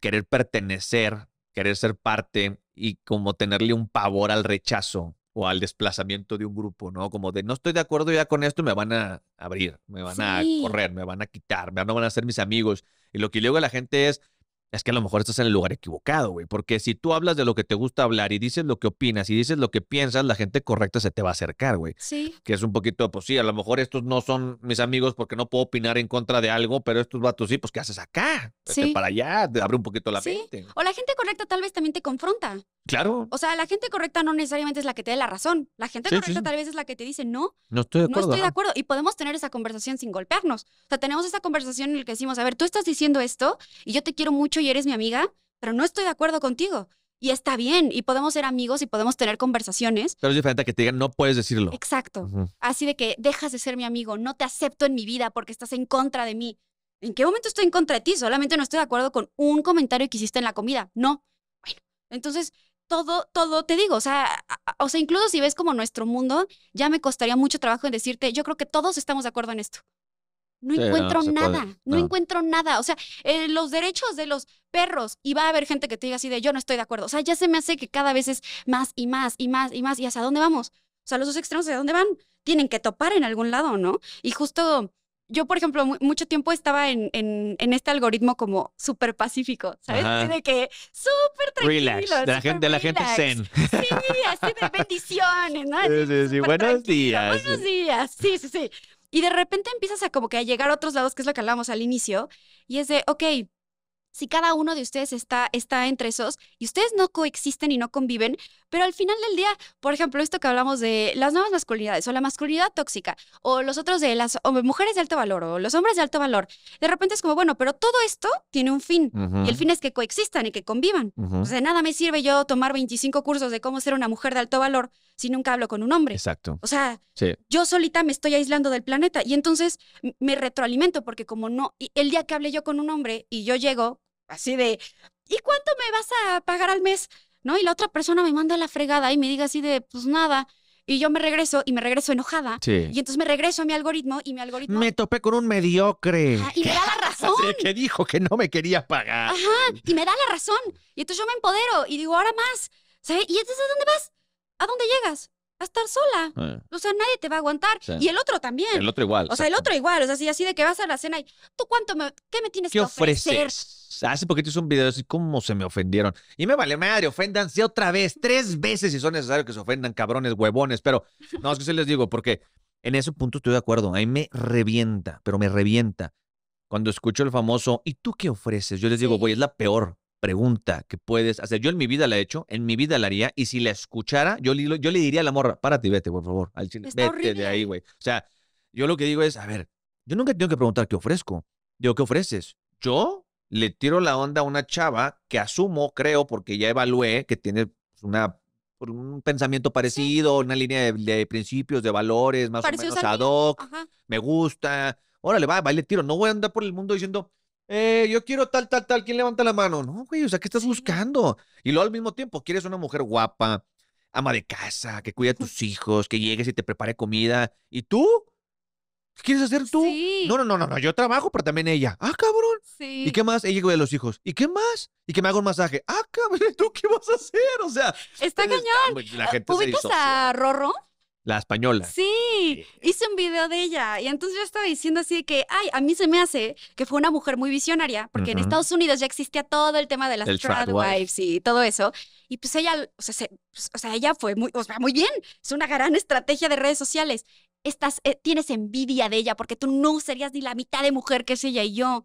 querer pertenecer, querer ser parte y como tenerle un pavor al rechazo o al desplazamiento de un grupo, ¿no? Como de no estoy de acuerdo ya con esto, me van a abrir, me van a correr, me van a quitar, me van, no van a ser mis amigos. Y lo que le a la gente es, es que a lo mejor estás en el lugar equivocado, güey, porque si tú hablas de lo que te gusta hablar y dices lo que opinas y dices lo que piensas, la gente correcta se te va a acercar, güey. Sí. Que es un poquito, pues sí, a lo mejor estos no son mis amigos porque no puedo opinar en contra de algo, pero estos vatos sí, pues ¿qué haces acá? Sí. para allá, te abre un poquito la sí. O la gente correcta tal vez también te confronta. Claro. O sea, la gente correcta no necesariamente es la que te dé la razón. La gente correcta tal vez es la que te dice, no, no estoy de acuerdo. No estoy de acuerdo. Y podemos tener esa conversación sin golpearnos. O sea, tenemos esa conversación en la que decimos, a ver, tú estás diciendo esto y yo te quiero mucho y eres mi amiga, pero no estoy de acuerdo contigo. Y está bien, y podemos ser amigos y podemos tener conversaciones. Pero es diferente a que te digan, no puedes decirlo. Exacto. Así de que dejas de ser mi amigo, no te acepto en mi vida porque estás en contra de mí. ¿En qué momento estoy en contra de ti? Solamente no estoy de acuerdo con un comentario que hiciste en la comida. No. Bueno, entonces todo, todo, te digo, o sea, o sea, incluso si ves como nuestro mundo, ya me costaría mucho trabajo en decirte, yo creo que todos estamos de acuerdo en esto. No encuentro nada, no. encuentro nada. O sea, eh, los derechos de los perros, y va a haber gente que te diga así de yo no estoy de acuerdo. O sea, ya se me hace que cada vez es más y más y más y más. ¿Y hacia dónde vamos? O sea, los dos extremos, ¿de dónde van? Tienen que topar en algún lado, ¿no? Y justo yo, por ejemplo, mucho tiempo estaba en, en, este algoritmo como súper pacífico, ¿sabes? Tiene de que súper tranquilo. Relax, de la, gente, zen. Sí, así de bendiciones, ¿no? sí, sí, sí. Buenos días. Buenos días, sí, sí, sí. Y de repente empiezas a como que a llegar a otros lados, que es lo que hablábamos al inicio, y es de, ok, si cada uno de ustedes está, está entre esos y ustedes no coexisten y no conviven, pero al final del día, por ejemplo, esto que hablamos de las nuevas masculinidades o la masculinidad tóxica o los otros de las mujeres de alto valor o los hombres de alto valor, de repente es como, bueno, pero todo esto tiene un fin y el fin es que coexistan y que convivan. O sea, nada me sirve yo tomar 25 cursos de cómo ser una mujer de alto valor si nunca hablo con un hombre. Exacto. O sea, yo solita me estoy aislando del planeta y entonces me retroalimento porque como no, el día que hablé yo con un hombre y yo llego así de, ¿y cuánto me vas a pagar al mes? ¿No? Y la otra persona me manda la fregada y me diga así de, pues nada. Y yo me regreso y me regreso enojada. Y entonces me regreso a mi algoritmo y mi algoritmo. Me topé con un mediocre. y me da la razón. que dijo que no me quería pagar. Ajá, y me da la razón. Y entonces yo me empodero y digo, ahora más. ¿Sabes? ¿Y entonces a dónde vas? ¿A dónde llegas? a estar sola. Eh. O sea, nadie te va a aguantar. Y el otro también. El otro igual. O sea, el otro igual. O sea, si así de que vas a la cena y tú cuánto me, qué me tienes que ofrecer. Hace poquito hice un video así, ¿cómo se me ofendieron? Y me vale madre, oféndanse otra vez, tres veces si son necesarios que se ofendan, cabrones, huevones. Pero no, es que se les digo, porque en ese punto estoy de acuerdo. A mí me revienta, pero me revienta. Cuando escucho el famoso, ¿y tú qué ofreces? Yo les digo, voy es la peor pregunta que puedes hacer. Yo en mi vida la he hecho, en mi vida la haría, y si la escuchara, yo, le, yo le diría a la morra, párate y vete, por favor, al vete de ahí, güey. O sea, yo lo que digo es, a ver, yo nunca tengo que preguntar qué ofrezco. Digo, ¿qué ofreces? Yo le tiro la onda a una chava que asumo, creo, porque ya evalué que tiene pues, una pues, un pensamiento parecido, una línea de, principios, de valores, más o menos ad hoc, me gusta, órale, va, va, le tiro, no voy a andar por el mundo diciendo, eh, yo quiero tal, tal, tal, ¿quién levanta la mano? No, güey, o sea, ¿qué estás buscando? Y luego al mismo tiempo, quieres una mujer guapa, ama de casa, que cuida a tus hijos, que llegues y te prepare comida. ¿Y tú? ¿Qué quieres hacer tú? No, no, no, no, no, yo trabajo, pero también ella. Ah, cabrón. Sí. ¿Y qué más? Ella cuida de los hijos. ¿Y qué más? Y que me haga un masaje. Ah, cabrón, ¿tú qué vas a hacer? O sea. Está pues, pues, La ah, gente a Rorro? la española. Sí, hice un video de ella y entonces yo estaba diciendo así que, ay, a mí se me hace que fue una mujer muy visionaria, porque en Estados Unidos ya existía todo el tema de las trad wives y todo eso. Y pues ella, pues, o sea, ella fue muy, o sea, muy bien, es una gran estrategia de redes sociales. Estás, eh, tienes envidia de ella porque tú no serías ni la mitad de mujer que es ella y yo.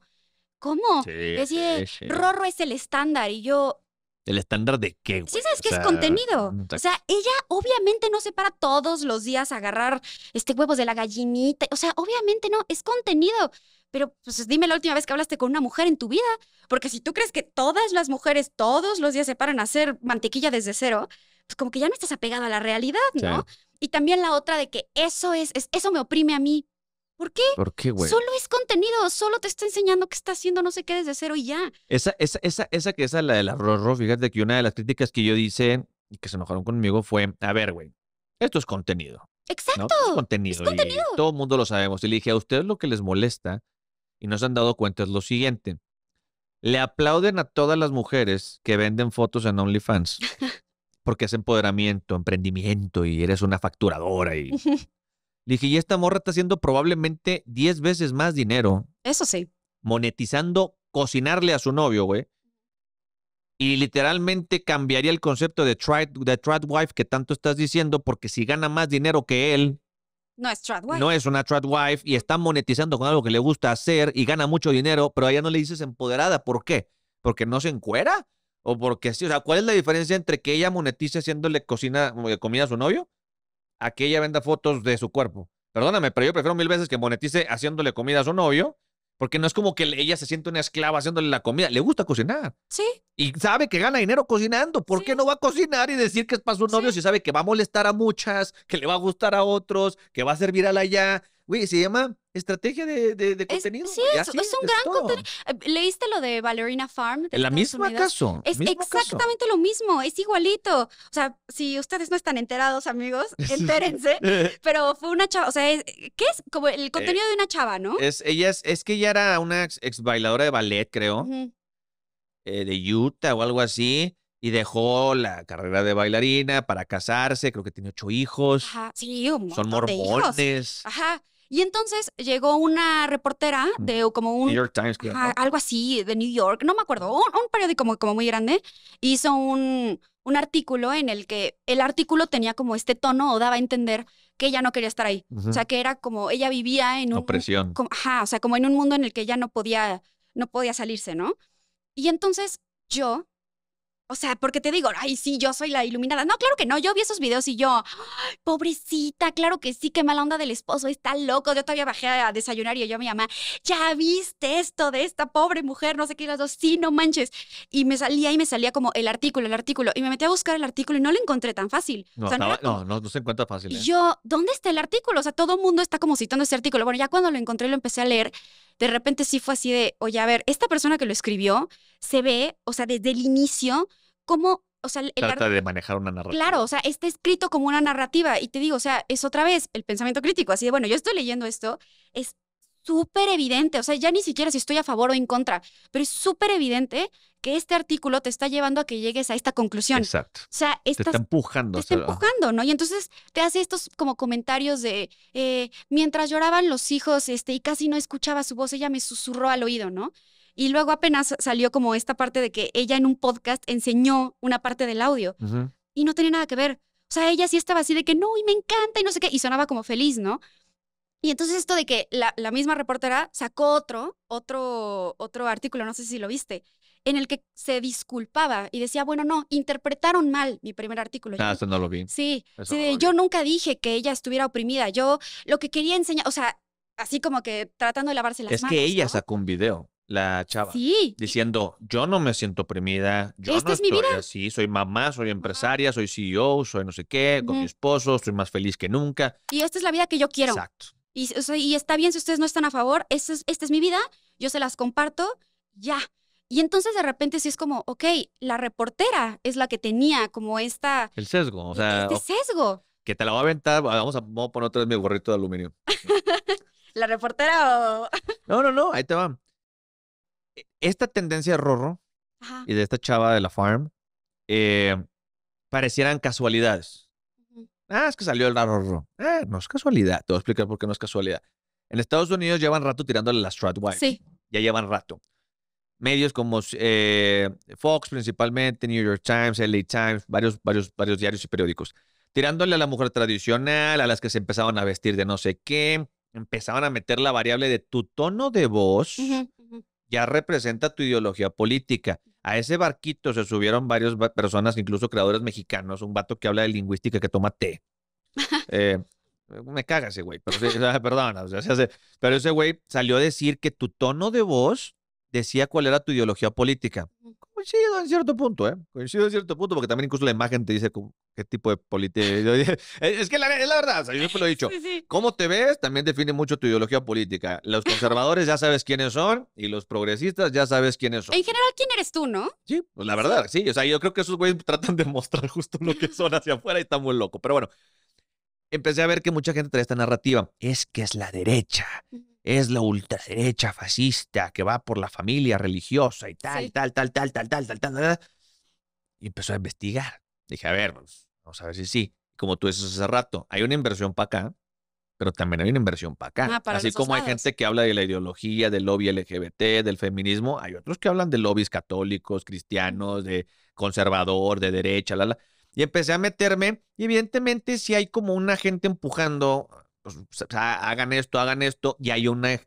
¿Cómo? Sí, Rorro es el estándar y yo, ¿El estándar de qué? Sí, sabes que es contenido. O sea, ella obviamente no se para todos los días a agarrar este huevos de la gallinita. O sea, obviamente no, es contenido. Pero pues dime la última vez que hablaste con una mujer en tu vida. Porque si tú crees que todas las mujeres todos los días se paran a hacer mantequilla desde cero, pues como que ya no estás apegado a la realidad, ¿no? Y también la otra de que eso es, eso me oprime a mí. ¿Por qué? ¿Por güey? Solo es contenido, solo te está enseñando qué está haciendo no sé qué desde cero y ya. Esa, esa, esa, esa que es la de la fíjate que una de las críticas que yo hice y que se enojaron conmigo fue, a ver, güey, esto es contenido. Exacto. Es contenido. Es contenido. todo el mundo lo sabemos. Y le dije, a ustedes lo que les molesta y no se han dado cuenta es lo siguiente. Le aplauden a todas las mujeres que venden fotos en OnlyFans porque es empoderamiento, emprendimiento y eres una facturadora y dije, y esta morra está haciendo probablemente 10 veces más dinero. Eso sí. Monetizando cocinarle a su novio, güey. Y literalmente cambiaría el concepto de trad, wife que tanto estás diciendo, porque si gana más dinero que él. No es trad wife. No es una trad wife y está monetizando con algo que le gusta hacer y gana mucho dinero, pero a ella no le dices empoderada. ¿Por qué? ¿Porque no se encuera? ¿O porque sí? O sea, ¿cuál es la diferencia entre que ella monetice haciéndole cocina, eh, comida a su novio a que ella venda fotos de su cuerpo. Perdóname, pero yo prefiero mil veces que monetice haciéndole comida a su novio, porque no es como que ella se siente una esclava haciéndole la comida. Le gusta cocinar. Sí. Y sabe que gana dinero cocinando. ¿Por qué no va a cocinar y decir que es para su novio si sabe que va a molestar a muchas, que le va a gustar a otros, que va a servir a la ya? Güey, se llama estrategia de, de, contenido. sí, es, un gran contenido. Eh, ¿Leíste lo de Ballerina Farm? ¿La misma caso? Es exactamente lo mismo, es igualito. O sea, si ustedes no están enterados, amigos, entérense. pero fue una chava, o sea, ¿qué es? Como el eh, contenido de una chava, ¿no? Es, ella es, que ella era una ex, bailadora de ballet, creo, eh, de Utah o algo así. Y dejó la carrera de bailarina para casarse, creo que tiene ocho hijos. Ajá, sí, un Son mormones. Ajá. Y entonces llegó una reportera mm. de como un... New York Times. algo así, de New York, no me acuerdo, un, periódico como, muy grande, hizo un, artículo en el que el artículo tenía como este tono o daba a entender que ella no quería estar ahí. O sea, que era como ella vivía en un... Opresión. o sea, como en un mundo en el que ella no podía, no podía salirse, ¿no? Y entonces yo o sea, porque te digo, ay, sí, yo soy la iluminada. No, claro que no. Yo vi esos videos y yo, pobrecita, claro que sí, qué mala onda del esposo, está loco. Yo todavía bajé a desayunar y yo a mi mamá, ya viste esto de esta pobre mujer, no sé qué, las dos, sí, no manches. Y me salía y me salía como el artículo, el artículo. Y me metí a buscar el artículo y no lo encontré tan fácil. No, no, se encuentra fácil. Y ¿eh? Yo, ¿dónde está el artículo? O sea, todo el mundo está como citando ese artículo. Bueno, ya cuando lo encontré, lo empecé a leer de repente sí fue así de, oye, a ver, esta persona que lo escribió se ve, o sea, desde el inicio cómo o sea, trata de manejar una narrativa. Claro, o sea, está escrito como una narrativa y te digo, o sea, es otra vez el pensamiento crítico, así de, bueno, yo estoy leyendo esto, es súper evidente, o sea, ya ni siquiera si estoy a favor o en contra, pero es súper evidente que este artículo te está llevando a que llegues a esta conclusión. Exacto. O sea, te está empujando. Te está empujando, ¿no? Y entonces te hace estos como comentarios de, eh, mientras lloraban los hijos este, y casi no escuchaba su voz, ella me susurró al oído, ¿no? Y luego apenas salió como esta parte de que ella en un podcast enseñó una parte del audio y no tenía nada que ver. O sea, ella sí estaba así de que no, y me encanta, y no sé qué, y sonaba como feliz, ¿no? Y entonces esto de que la, misma reportera sacó otro, otro, otro artículo, no sé si lo viste, en el que se disculpaba y decía, bueno, no, interpretaron mal mi primer artículo. Ah, eso no lo vi. Sí, yo nunca dije que ella estuviera oprimida, yo lo que quería enseñar, o sea, así como que tratando de lavarse las manos. Es que ella sacó un video la chava. Sí. Diciendo, yo no me siento oprimida, yo no es estoy así, soy mamá, soy empresaria, soy CEO, soy no sé qué, con mi esposo, estoy más feliz que nunca. Y esta es la vida que yo quiero. Exacto. Y, está bien si ustedes no están a favor, esta es, esta es mi vida, yo se las comparto, ya. Y entonces de repente sí es como, ok, la reportera es la que tenía como esta... El sesgo, o e, sea... Este sesgo. Que te la va a aventar, vamos a, poner otra vez mi gorrito de aluminio. ¿La reportera no, no, no, ahí te va. E, esta tendencia de Rorro y de esta chava de la farm eh, parecieran casualidades. Ah, es que salió el Rorro. Ah, no es casualidad. Te voy a explicar por qué no es casualidad. En Estados Unidos llevan rato tirándole las Stratwire. Sí. Ya llevan rato. Medios como eh, Fox principalmente, New York Times, LA Times, varios, varios, varios diarios y periódicos. Tirándole a la mujer tradicional, a las que se empezaban a vestir de no sé qué, empezaban a meter la variable de tu tono de voz ya representa tu ideología política. A ese barquito se subieron varias personas, incluso creadores mexicanos, un vato que habla de lingüística que toma té. Eh, me caga ese güey, pero perdón, pero ese güey salió a decir que tu tono de voz decía cuál era tu ideología política. Coincido pues en cierto punto, ¿eh? Coincido en cierto punto, porque también incluso la imagen te dice qué tipo de política. E, es que la, es la verdad, yo siempre lo he dicho. Cómo te ves también define mucho tu ideología política. Los conservadores ya sabes quiénes son y los progresistas ya sabes quiénes son. En general, ¿quién eres tú, no? Sí, pues la verdad, sí. O sea, yo creo que esos güeyes tratan de mostrar justo lo que son hacia afuera y están muy locos. Pero bueno, empecé a ver que mucha gente trae esta narrativa. Es que es la derecha es la ultraderecha fascista que va por la familia religiosa y tal, tal, tal, tal, tal, tal, tal, tal, tal. Y empezó a investigar. Dije, a ver, pues, vamos a ver si sí. Como tú dices hace rato, hay una inversión para acá, pero también hay una inversión ah, para acá. Así como hay gente que habla de la ideología, del lobby LGBT, del feminismo, hay otros que hablan de lobbies católicos, cristianos, de conservador, de derecha, la, la. Y empecé a meterme y evidentemente sí hay como una gente empujando pues, hagan esto, hagan esto, y hay una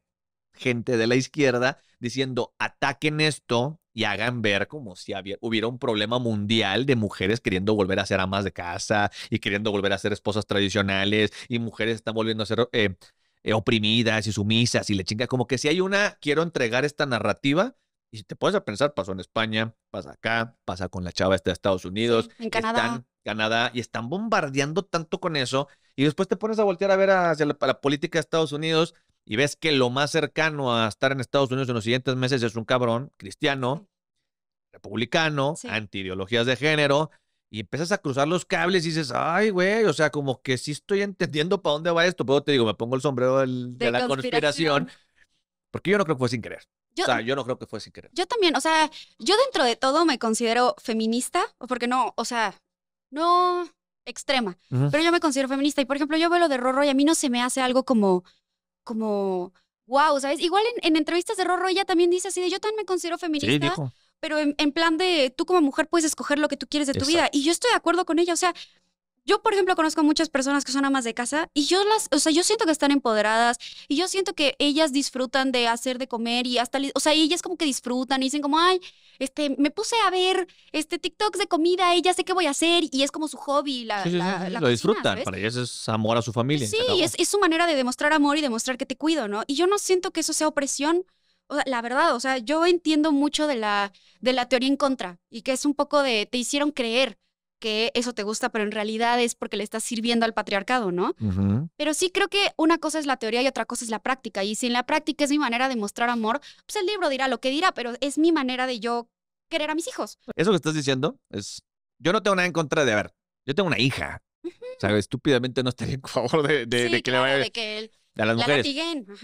gente de la izquierda diciendo, ataquen esto y hagan ver como si hubiera un problema mundial de mujeres queriendo volver a ser amas de casa y queriendo volver a ser esposas tradicionales y mujeres están volviendo a ser eh, eh, oprimidas y sumisas y le chinga, como que si hay una, quiero entregar esta narrativa. Y si te puedes pensar, pasó en España, pasa acá, pasa con la chava esta de Estados Unidos. en Canadá. Canadá, y están bombardeando tanto con eso, y después te pones a voltear a ver hacia la, política de Estados Unidos y ves que lo más cercano a estar en Estados Unidos en los siguientes meses es un cabrón cristiano, republicano, anti ideologías de género, y empiezas a cruzar los cables y dices, ay, güey, o sea, como que sí estoy entendiendo para dónde va esto, pero te digo, me pongo el sombrero de, la conspiración. porque yo no creo que fue sin querer. Yo, o sea, yo no creo que fue sin querer. Yo también, o sea, yo dentro de todo me considero feminista, porque no, o sea, no extrema, pero yo me considero feminista. Y por ejemplo, yo veo lo de Rorro y a mí no se me hace algo como, como, wow, ¿sabes? Igual en, entrevistas de Rorro ella también dice así de, yo también me considero feminista. Pero en, plan de, tú como mujer puedes escoger lo que tú quieres de tu vida. Y yo estoy de acuerdo con ella. O sea, yo, por ejemplo, conozco a muchas personas que son amas de casa y yo las, o sea, yo siento que están empoderadas y yo siento que ellas disfrutan de hacer de comer y hasta, o sea, ellas como que disfrutan y dicen como, ay, este, me puse a ver este TikToks de comida ella sé qué voy a hacer y es como su hobby. La, lo disfrutan, para ellos es amor a su familia. Sí, es, su manera de demostrar amor y demostrar que te cuido, ¿no? Y yo no siento que eso sea opresión. la verdad, o sea, yo entiendo mucho de la, de la teoría en contra y que es un poco de te hicieron creer que eso te gusta, pero en realidad es porque le estás sirviendo al patriarcado, ¿no? Pero sí creo que una cosa es la teoría y otra cosa es la práctica. Y si en la práctica es mi manera de mostrar amor, pues el libro dirá lo que dirá, pero es mi manera de yo querer a mis hijos. Eso que estás diciendo es, yo no tengo nada en contra de, a ver, yo tengo una hija. O sea, estúpidamente no estaría en favor de, que le vaya... De que a las mujeres.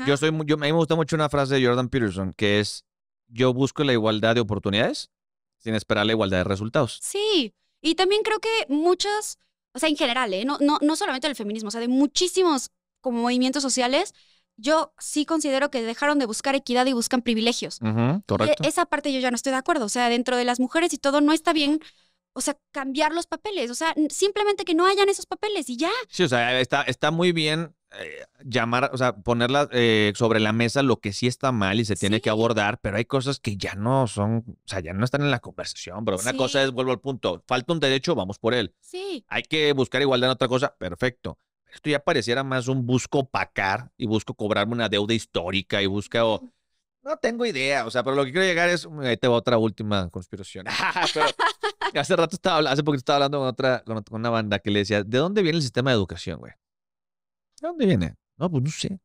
yo soy, yo, a mí me gusta mucho una frase de Jordan Peterson que es, yo busco la igualdad de oportunidades sin esperar la igualdad de resultados. Sí. Y también creo que muchas, o sea, en general, ¿eh? no, no, no solamente el feminismo, o sea, de muchísimos como movimientos sociales, yo sí considero que dejaron de buscar equidad y buscan privilegios. E-, esa parte yo ya no estoy de acuerdo. O sea, dentro de las mujeres y todo no está bien. O sea, cambiar los papeles. O sea, simplemente que no hayan esos papeles y ya. Sí, o sea, está, está muy bien eh, llamar, o sea, ponerla eh, sobre la mesa lo que sí está mal y se tiene que abordar, pero hay cosas que ya no son, o sea, ya no están en la conversación, pero una cosa es, vuelvo al punto, falta un derecho, vamos por él. Sí. Hay que buscar igualdad en otra cosa, perfecto. Esto ya pareciera más un busco pacar y busco cobrarme una deuda histórica y busco... no tengo idea, o sea, pero lo que quiero llegar es, mm, ahí te va otra última conspiración. Ah, hace rato estaba, hace poquito estaba hablando con otra, con una banda que le decía, ¿de dónde viene el sistema de educación, güey? ¿De dónde viene? No, pues no sé.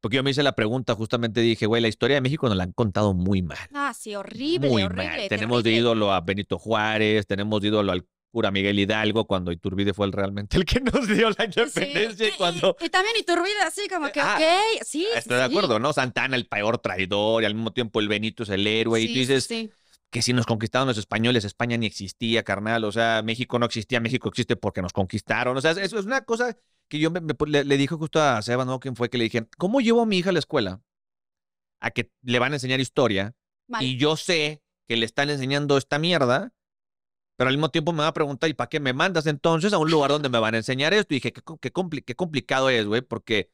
Porque yo me hice la pregunta, justamente dije, güey, la historia de México nos la han contado muy mal. Ah, sí, horrible, muy Mal. Tenemos de ídolo a Benito Juárez, tenemos de ídolo al cura Miguel Hidalgo, cuando Iturbide fue el, realmente el que nos dio la independencia. y, cuando... también Iturbide, así como que, ah, ok, ah, sí. Estoy de acuerdo, ¿no? Santana, el peor traidor, y al mismo tiempo el Benito es el héroe, y tú dices... Que si nos conquistaron los españoles, España ni existía, carnal. O sea, México no existía, México existe porque nos conquistaron. O sea, eso es una cosa que yo le, dijo dije justo a Seba, ¿no? fue? Que le dije, ¿cómo llevo a mi hija a la escuela? A que le van a enseñar historia. Y yo sé que le están enseñando esta mierda, pero al mismo tiempo me va a preguntar, ¿y para qué me mandas entonces a un lugar donde me van a enseñar esto? Y dije, qué, complicado es, güey, porque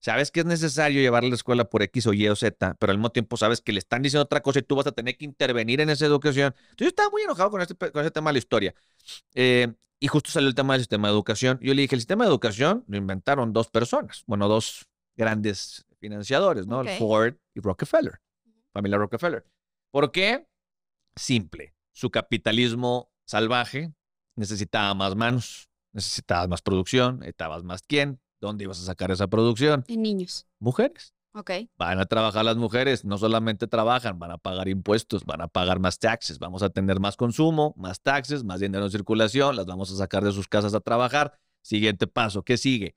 sabes que es necesario llevar a la escuela por X o Y o Z, pero al mismo tiempo sabes que le están diciendo otra cosa y tú vas a tener que intervenir en esa educación. Entonces yo estaba muy enojado con, este, con ese tema de la historia. Eh, y justo salió el tema del sistema de educación. Yo le dije, el sistema de educación lo inventaron dos personas, bueno, dos grandes financiadores, ¿no? Ford y Rockefeller, familia Rockefeller. ¿Por qué? Simple. Su capitalismo salvaje necesitaba más manos, necesitaba más producción, estabas más quién, ¿dónde ibas a sacar esa producción? En niños. Mujeres. Van a trabajar las mujeres, no solamente trabajan, van a pagar impuestos, van a pagar más taxes, vamos a tener más consumo, más taxes, más dinero en circulación, las vamos a sacar de sus casas a trabajar. Siguiente paso, ¿qué sigue?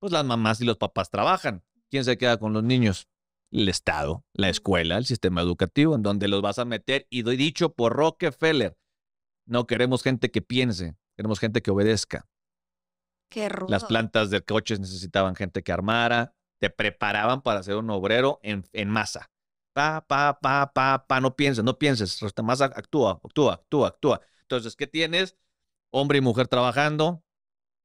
Pues las mamás y los papás trabajan. ¿Quién se queda con los niños? El Estado, la escuela, el sistema educativo, en donde los vas a meter. Y doy dicho por Rockefeller, no queremos gente que piense, queremos gente que obedezca. Las plantas de coches necesitaban gente que armara, te preparaban para ser un obrero en, masa. Pa, pa, pa, pa, pa, no pienses, no pienses. Masa actúa, actúa, actúa, actúa. Entonces, ¿qué tienes? Hombre y mujer trabajando,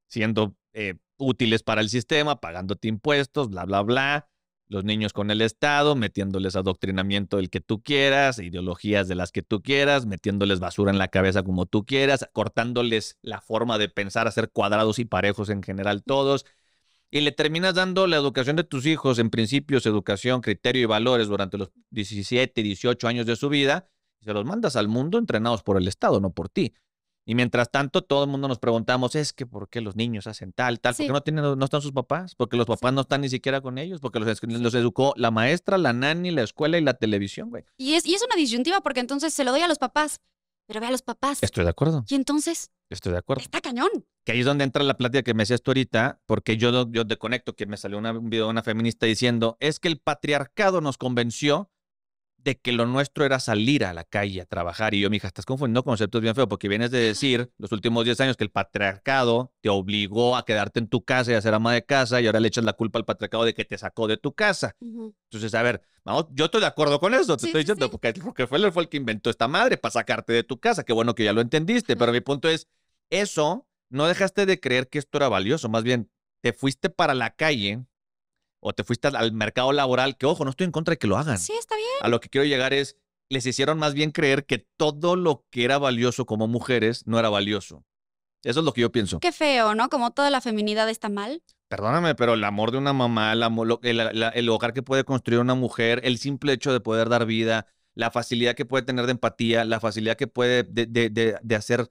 siendo eh, útiles para el sistema, pagándote impuestos, bla, bla, bla. Los niños con el Estado, metiéndoles adoctrinamiento del que tú quieras, ideologías de las que tú quieras, metiéndoles basura en la cabeza como tú quieras, cortándoles la forma de pensar, hacer cuadrados y parejos en general todos y le terminas dando la educación de tus hijos en principios, educación, criterio y valores durante los 17, 18 años de su vida, se los mandas al mundo entrenados por el Estado, no por ti. Y mientras tanto, todo el mundo nos preguntamos, es que ¿por qué los niños hacen tal, tal? porque no, tienen, no están sus papás? porque los papás no están ni siquiera con ellos? Porque los, los, educó la maestra, la nani, la escuela y la televisión, güey. Y y es una disyuntiva porque entonces se lo doy a los papás, pero ve a los papás. Estoy de acuerdo. ¿Y entonces? Estoy de acuerdo. Está cañón. Que ahí es donde entra la plática que me decías tú ahorita, porque yo, yo te conecto, que me salió un video de una feminista diciendo, es que el patriarcado nos convenció de que lo nuestro era salir a la calle a trabajar. Y yo, mija, estás confundiendo conceptos bien feos, porque vienes de decir los últimos 10 años que el patriarcado te obligó a quedarte en tu casa y a ser ama de casa, y ahora le echas la culpa al patriarcado de que te sacó de tu casa. Entonces, a ver, yo estoy de acuerdo con eso, te estoy diciendo, porque Rockefeller fue el que inventó esta madre para sacarte de tu casa. Qué bueno que ya lo entendiste, pero mi punto es, eso, no dejaste de creer que esto era valioso, más bien, te fuiste para la calle o te fuiste al mercado laboral, que ojo, no estoy en contra de que lo hagan. Sí, está bien. A lo que quiero llegar es, les hicieron más bien creer que todo lo que era valioso como mujeres no era valioso. Eso es lo que yo pienso. Qué feo, ¿no? Como toda la feminidad está mal. Perdóname, pero el amor de una mamá, el, hogar que puede construir una mujer, el simple hecho de poder dar vida, la facilidad que puede tener de empatía, la facilidad que puede de, hacer,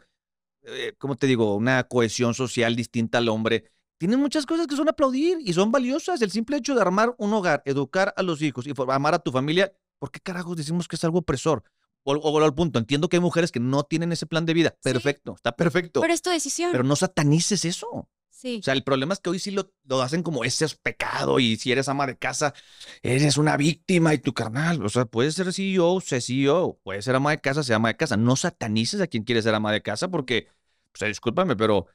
eh, ¿cómo te digo?, una cohesión social distinta al hombre tienen muchas cosas que son aplaudir y son valiosas. El simple hecho de armar un hogar, educar a los hijos y amar a tu familia, ¿por qué carajos decimos que es algo opresor? O, o al punto, entiendo que hay mujeres que no tienen ese plan de vida. Perfecto, está perfecto. Pero es decisión. Pero no satanices eso. Sí. O sea, el problema es que hoy sí lo, lo, hacen como ese es pecado y si eres ama de casa, eres una víctima y tu carnal. O sea, puedes ser CEO, ser CEO, puedes ser ama de casa, sea ama de casa. No satanices a quien quiere ser ama de casa porque, o pues, sea, discúlpame, pero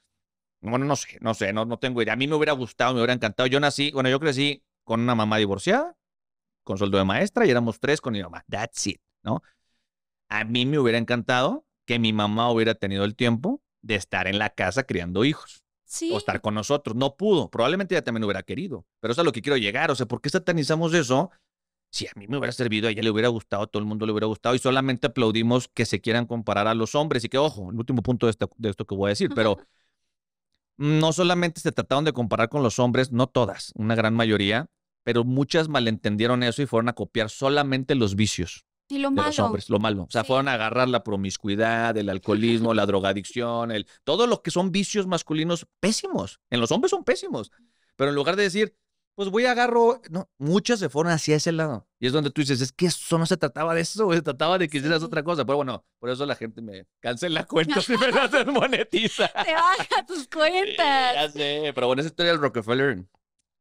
bueno, no sé, no sé, no, no tengo idea. A mí me hubiera gustado, me hubiera encantado. Yo nací, bueno, yo crecí con una mamá divorciada, con sueldo de maestra, y éramos tres con mi mamá. That's it, ¿no? A mí me hubiera encantado que mi mamá hubiera tenido el tiempo de estar en la casa criando hijos. Sí. O estar con nosotros. No pudo. Probablemente ella también hubiera querido. Pero eso es a lo que quiero llegar. O sea, ¿por qué satanizamos eso? Si a mí me hubiera servido, a ella le hubiera gustado, a todo el mundo le hubiera gustado y solamente aplaudimos que se quieran comparar a los hombres y que, ojo, el último punto de esto, de esto que voy a decir, pero no solamente se trataron de comparar con los hombres, no todas, una gran mayoría, pero muchas malentendieron eso y fueron a copiar solamente los vicios. de Los hombres, lo malo. O sea, fueron a agarrar la promiscuidad, el alcoholismo, la drogadicción, el, todo lo que son vicios masculinos pésimos. En los hombres son pésimos. Pero en lugar de decir, pues voy a agarro. No, muchas se fueron hacia ese lado. Y es donde tú dices, es que eso no se trataba de eso, se trataba de que hicieras otra cosa. Pero bueno, por eso la gente me cancela cuentas y me las desmonetiza. Te baja tus cuentas. ya sé, pero bueno, esa historia del Rockefeller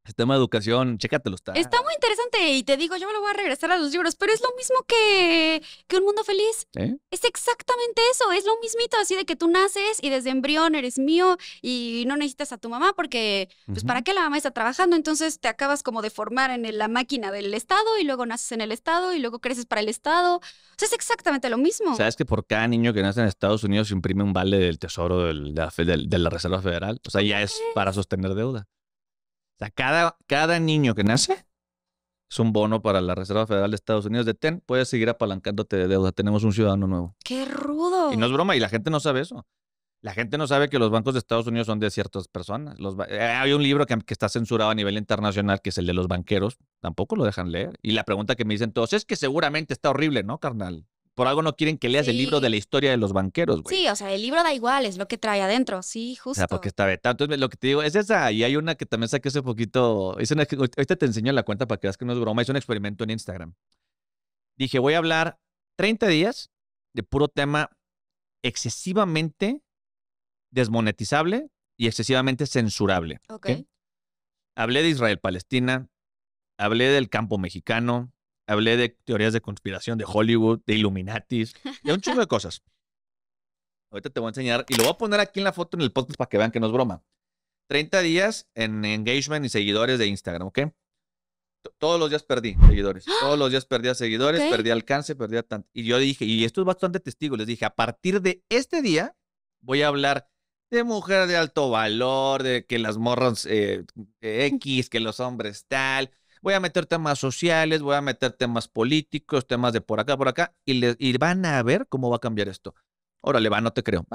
Sistema tema de educación, chécatelo. Está. está muy interesante y te digo, yo me lo voy a regresar a los libros, pero es lo mismo que, que Un Mundo Feliz. ¿Eh? Es exactamente eso, es lo mismito, así de que tú naces y desde embrión eres mío y no necesitas a tu mamá porque, pues, ¿para qué la mamá está trabajando? Entonces te acabas como de formar en la máquina del Estado y luego naces en el Estado y luego creces para el Estado. O sea, es exactamente lo mismo. ¿Sabes que por cada niño que nace en Estados Unidos se imprime un vale del tesoro de, la, de, la Reserva Federal? O sea, ya es para sostener deuda. O sea, cada, cada niño que nace es un bono para la Reserva Federal de Estados Unidos de TEN. Puedes seguir apalancándote de deuda. Tenemos un ciudadano nuevo. ¡Qué rudo! Y no es broma, y la gente no sabe eso. La gente no sabe que los bancos de Estados Unidos son de ciertas personas. Eh, hay un libro que, que, está censurado a nivel internacional, que es el de los banqueros. Tampoco lo dejan leer. Y la pregunta que me dicen todos es que seguramente está horrible, ¿no, carnal? Por algo no quieren que leas el libro de la historia de los banqueros, güey. Sí, o sea, el libro da igual, es lo que trae adentro, sí, justo. O porque está vetado. Entonces, lo que te digo es esa. Y hay una que también saqué hace poquito. Es ahorita te enseño la cuenta para que veas que no es broma. Es un experimento en Instagram. Dije, voy a hablar 30 días de puro tema excesivamente desmonetizable y excesivamente censurable. Ok. Hablé de Israel-Palestina, hablé del campo mexicano, hablé de teorías de conspiración de Hollywood, de Illuminatis, de un chingo de cosas. Ahorita te voy a enseñar y lo voy a poner aquí en la foto en el podcast para que vean que no es broma. 30 días en engagement y seguidores de Instagram, ¿ok? Todos los días perdí seguidores. ¡Ah! Todos los días perdía seguidores, perdí alcance, perdía tanto. Y yo dije, y esto es bastante testigo, les dije, a partir de este día voy a hablar de mujer de alto valor, de que las morras eh, X, que los hombres tal, voy a meter temas sociales, voy a meter temas políticos, temas de por acá, por acá, y, van a ver cómo va a cambiar esto. Órale, va, no te creo.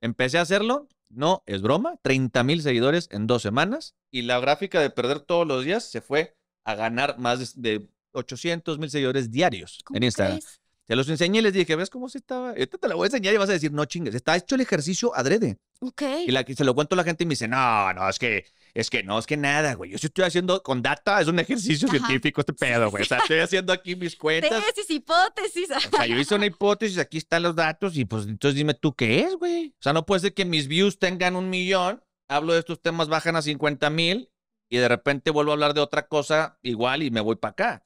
Empecé a hacerlo, no es broma, 30 mil seguidores en dos semanas, y la gráfica de perder todos los días se fue a ganar más de 800 mil seguidores diarios en Instagram. Se los enseñé y les dije, ¿ves cómo se estaba? Esta te la voy a enseñar y vas a decir, no chingues, está hecho el ejercicio adrede. Ok. Y, la, y se lo cuento a la gente y me dice, no, no, es que es que no, es que nada, güey. Yo estoy haciendo con data, es un ejercicio científico este pedo, güey. O sea, estoy haciendo aquí mis cuentas. Tesis, hipótesis. O sea, yo hice una hipótesis, aquí están los datos y pues entonces dime tú qué es, güey. O sea, no puede ser que mis views tengan un millón, hablo de estos temas, bajan a 50 mil y de repente vuelvo a hablar de otra cosa igual y me voy para acá.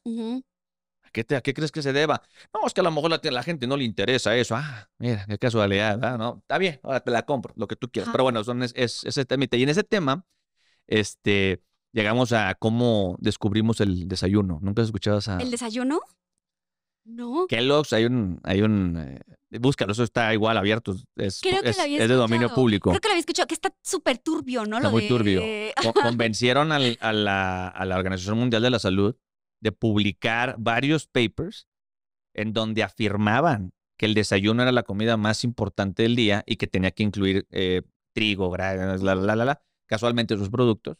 ¿A, qué qué crees que se deba? No, es que a lo mejor la, la gente no le interesa eso. Ah, mira, qué casualidad, ¿no? Está bien, ahora te la compro, lo que tú quieras. Pero bueno, son, es, es, ese tema. Y en ese tema este, llegamos a cómo descubrimos el desayuno. ¿Nunca has escuchado esa? ¿El desayuno? No. Kellogg's, hay un, hay un, eh, búscalo, eso está igual abierto, es, de dominio público. Creo que lo había escuchado, que está súper turbio, ¿no? muy turbio. convencieron al, a, la, a la Organización Mundial de la Salud de publicar varios papers en donde afirmaban que el desayuno era la comida más importante del día y que tenía que incluir eh, trigo, la, la, la, la, casualmente sus productos.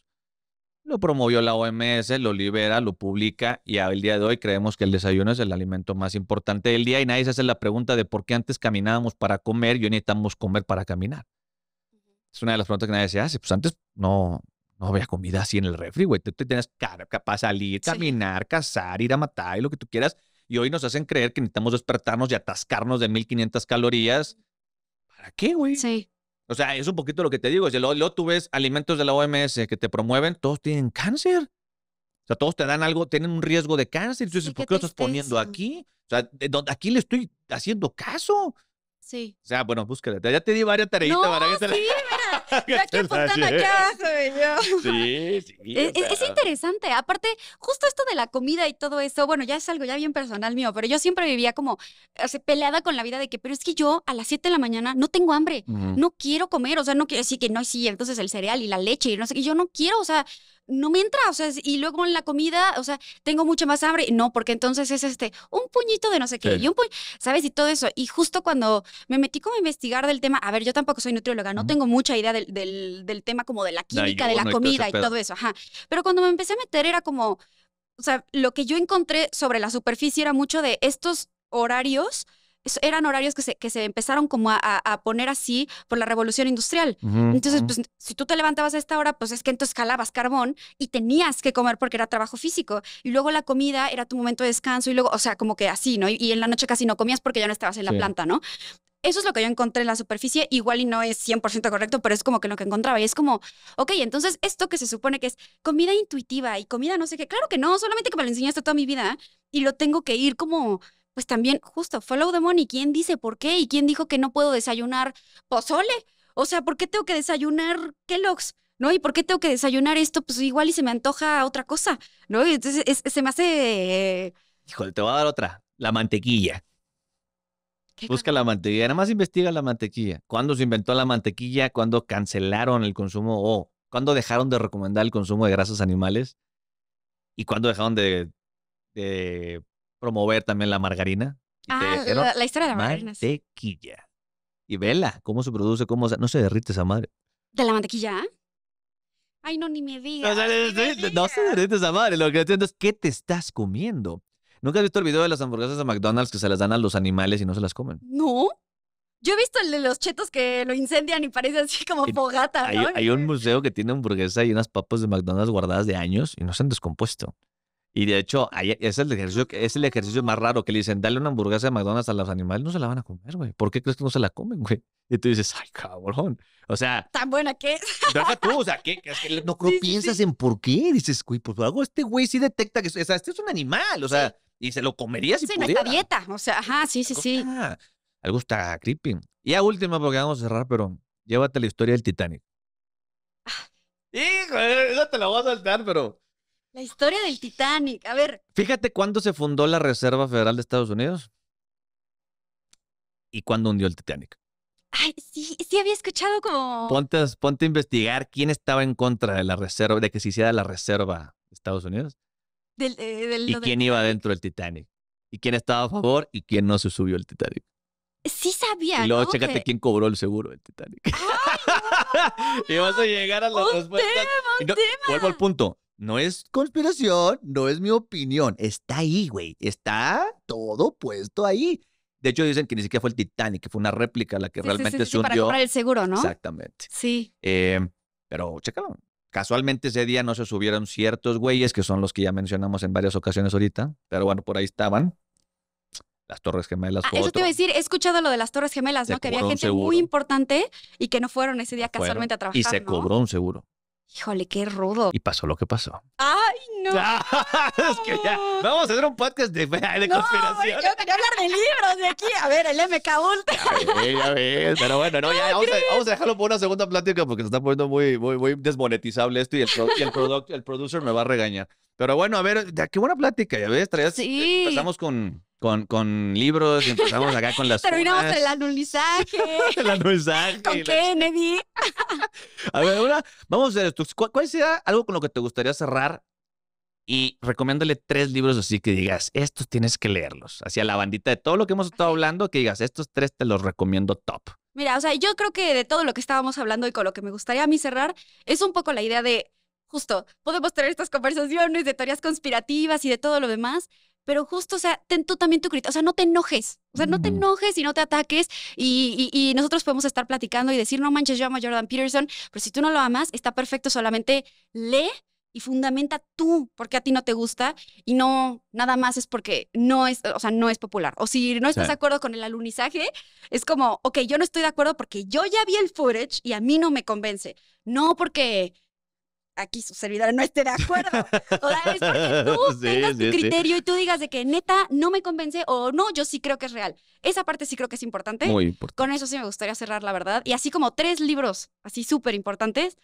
Lo promovió la OMS, lo libera, lo publica y el día de hoy creemos que el desayuno es el alimento más importante del día y nadie se hace la pregunta de por qué antes caminábamos para comer y hoy necesitamos comer para caminar. Es una de las preguntas que nadie se hace. Pues antes no, no había comida así en el refri, güey. Tú tenías para salir, caminar, cazar, ir a matar y lo que tú quieras. Y hoy nos hacen creer que necesitamos despertarnos y atascarnos de 1500 calorías. ¿Para qué, güey? Sí. O sea, es un poquito lo que te digo. Si luego, tú ves alimentos de la OMS que te promueven, todos tienen cáncer. O sea, todos te dan algo, tienen un riesgo de cáncer. Entonces, ¿por qué lo estás poniendo aquí? O sea, aquí le estoy haciendo caso. Sí. O sea, bueno, búscala. Ya te di varias tareitas para que Sí, mira. apuntando Sí, sí. Es, interesante. Aparte, justo esto de la comida y todo eso, bueno, ya es algo ya bien personal mío, pero yo siempre vivía como peleada con la vida de que, pero es que yo a las 7 de la mañana no tengo hambre, no quiero comer, o sea, no quiero decir que no, sí, entonces el cereal y la leche y no sé qué, yo no quiero, o sea, no me entra, o sea, y luego en la comida, o sea, tengo mucha más hambre, no, porque entonces es este, un puñito de no sé qué, y un puñito, ¿sabes? Y todo eso. Y justo cuando me metí como a investigar del tema, a ver, yo tampoco soy nutrióloga, no tengo mucha idea del, tema como de la química, de la comida y todo eso, ajá. Pero cuando me empecé a meter era como, o sea, lo que yo encontré sobre la superficie era mucho de estos horarios eran horarios que se, que se empezaron como a, poner así por la revolución industrial. entonces, pues si tú te levantabas a esta hora, pues es que entonces calabas carbón y tenías que comer porque era trabajo físico. Y luego la comida era tu momento de descanso y luego, o sea, como que así, ¿no? Y, en la noche casi no comías porque ya no estabas en la planta, ¿no? Eso es lo que yo encontré en la superficie, igual y no es 100% correcto, pero es como que lo que encontraba. Y es como, ok, entonces esto que se supone que es comida intuitiva y comida no sé qué, claro que no, solamente que me lo enseñaste toda mi vida y lo tengo que ir como pues también justo, follow the money, ¿quién dice por qué? ¿Y quién dijo que no puedo desayunar pozole? O sea, ¿por qué tengo que desayunar Kellogg's? ¿No? ¿Y por qué tengo que desayunar esto? Pues igual y se me antoja otra cosa, ¿no? entonces se me hace... Híjole, te voy a dar otra, la mantequilla. Busca la mantequilla, nada más investiga la mantequilla. ¿Cuándo se inventó la mantequilla? ¿Cuándo cancelaron el consumo o cuando cuándo dejaron de recomendar el consumo de grasas animales? ¿Y cuándo dejaron de, de promover también la margarina. Ah, la, historia de la margarina. Mantequilla. Y vela, cómo se produce, cómo se, no se derrite esa madre. ¿De la mantequilla? Ay, no, ni me digas. no, se derrite esa madre. Lo que entiendo es qué te estás comiendo. ¿Nunca has visto el video de las hamburguesas de McDonald's que se las dan a los animales y no se las comen? No. Yo he visto el de los chetos que lo incendian y parece así como fogata. Hay, hay, un museo que tiene hamburguesa y unas papas de McDonald's guardadas de años y no se han descompuesto. Y de hecho, es el, ejercicio, es el ejercicio más raro que le dicen, dale una hamburguesa de McDonald's a los animales, no se la van a comer, güey. ¿Por qué crees que no se la comen, güey? Y tú dices, ay, cabrón. O sea... Tan buena que es. tú, o sea, ¿qué? no creo, piensas en por qué. Dices, güey, pues hago este güey sí detecta que... O sea, este es un animal, o sea, y se lo comería si sí, pudiera. dieta, o sea, ajá, sí, sí, sí. algo está creepy. Y a última, porque vamos a cerrar, pero llévate la historia del Titanic. Hijo, ah. esa te la voy a saltar, pero... La historia del Titanic. A ver. Fíjate cuándo se fundó la Reserva Federal de Estados Unidos y cuándo hundió el Titanic. Ay, sí, sí había escuchado como. Ponte, ponte a investigar quién estaba en contra de la reserva, de que se hiciera la reserva de Estados Unidos. Eh, y quién iba dentro del Titanic. Y quién estaba a favor y quién no se subió al Titanic. Sí sabía. Y luego chécate quién cobró el seguro del Titanic. y vas a llegar a la respuesta. Vuelvo al punto. No es conspiración, no es mi opinión. Está ahí, güey. Está todo puesto ahí. De hecho, dicen que ni siquiera fue el Titanic, que fue una réplica la que realmente sí, sí, se Para el seguro, ¿no? Exactamente. Sí. Eh, pero chécalo. Casualmente ese día no se subieron ciertos güeyes, que son los que ya mencionamos en varias ocasiones ahorita. Pero bueno, por ahí estaban. Las Torres Gemelas. Ah, eso te iba a decir, he escuchado lo de las Torres Gemelas, ¿no? Que había gente muy importante y que no fueron ese día casualmente a trabajar. Y se cobró un seguro. Híjole, qué rudo. Y pasó lo que pasó. ¡Ay, no! es que ya, vamos a hacer un podcast de, de no, conspiración. Yo quería hablar de libros de aquí. A ver, el MK Ultra. Ya ves, Pero bueno, no, ya, vamos a, dejarlo por una segunda plática porque se está poniendo muy, muy, muy desmonetizable esto y el, productor producer me va a regañar. Pero bueno, a ver, de qué buena plática, ya ves. Traías, sí. Empezamos con, con, libros y empezamos acá con las. Terminamos el anulizaje. el anulizaje. Con Kennedy. a ver, ahora vamos a ver. ¿Cuál sería algo con lo que te gustaría cerrar? Y recomiéndale tres libros así que digas, estos tienes que leerlos. Hacia la bandita de todo lo que hemos estado hablando, que digas, estos tres te los recomiendo top. Mira, o sea, yo creo que de todo lo que estábamos hablando y con lo que me gustaría a mí cerrar, es un poco la idea de, justo, podemos tener estas conversaciones de teorías conspirativas y de todo lo demás, pero justo, o sea, ten tú también tu crítica, o sea, no te enojes, o sea, no te enojes y no te ataques y, nosotros podemos estar platicando y decir, no manches, yo amo a Jordan Peterson, pero si tú no lo amas, está perfecto, solamente lee y fundamenta tú porque a ti no te gusta y no nada más es porque no es, o sea, no es popular. O si no estás de acuerdo con el alunizaje, es como, ok, yo no estoy de acuerdo porque yo ya vi el footage y a mí no me convence, no porque aquí su servidora no esté de acuerdo. O sea, es porque tú tengas tu criterio y tú digas de que neta no me convence o no, yo sí creo que es real. Esa parte sí creo que es importante. Muy importante. Con eso sí me gustaría cerrar, la verdad. Y así como tres libros así súper importantes.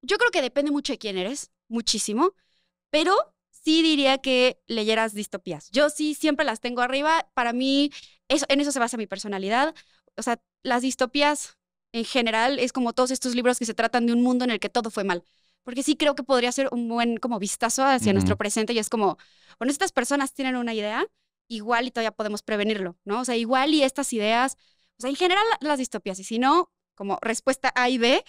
Yo creo que depende mucho de quién eres, muchísimo, pero sí diría que leyeras distopías. Yo sí siempre las tengo arriba. Para mí, eso, en eso se basa mi personalidad. O sea, las distopías en general es como todos estos libros que se tratan de un mundo en el que todo fue mal porque sí creo que podría ser un buen como vistazo hacia nuestro presente y es como, bueno, estas personas tienen una idea, igual y todavía podemos prevenirlo, ¿no? O sea, igual y estas ideas, o sea, en general las distopías, y si no, como respuesta A y B,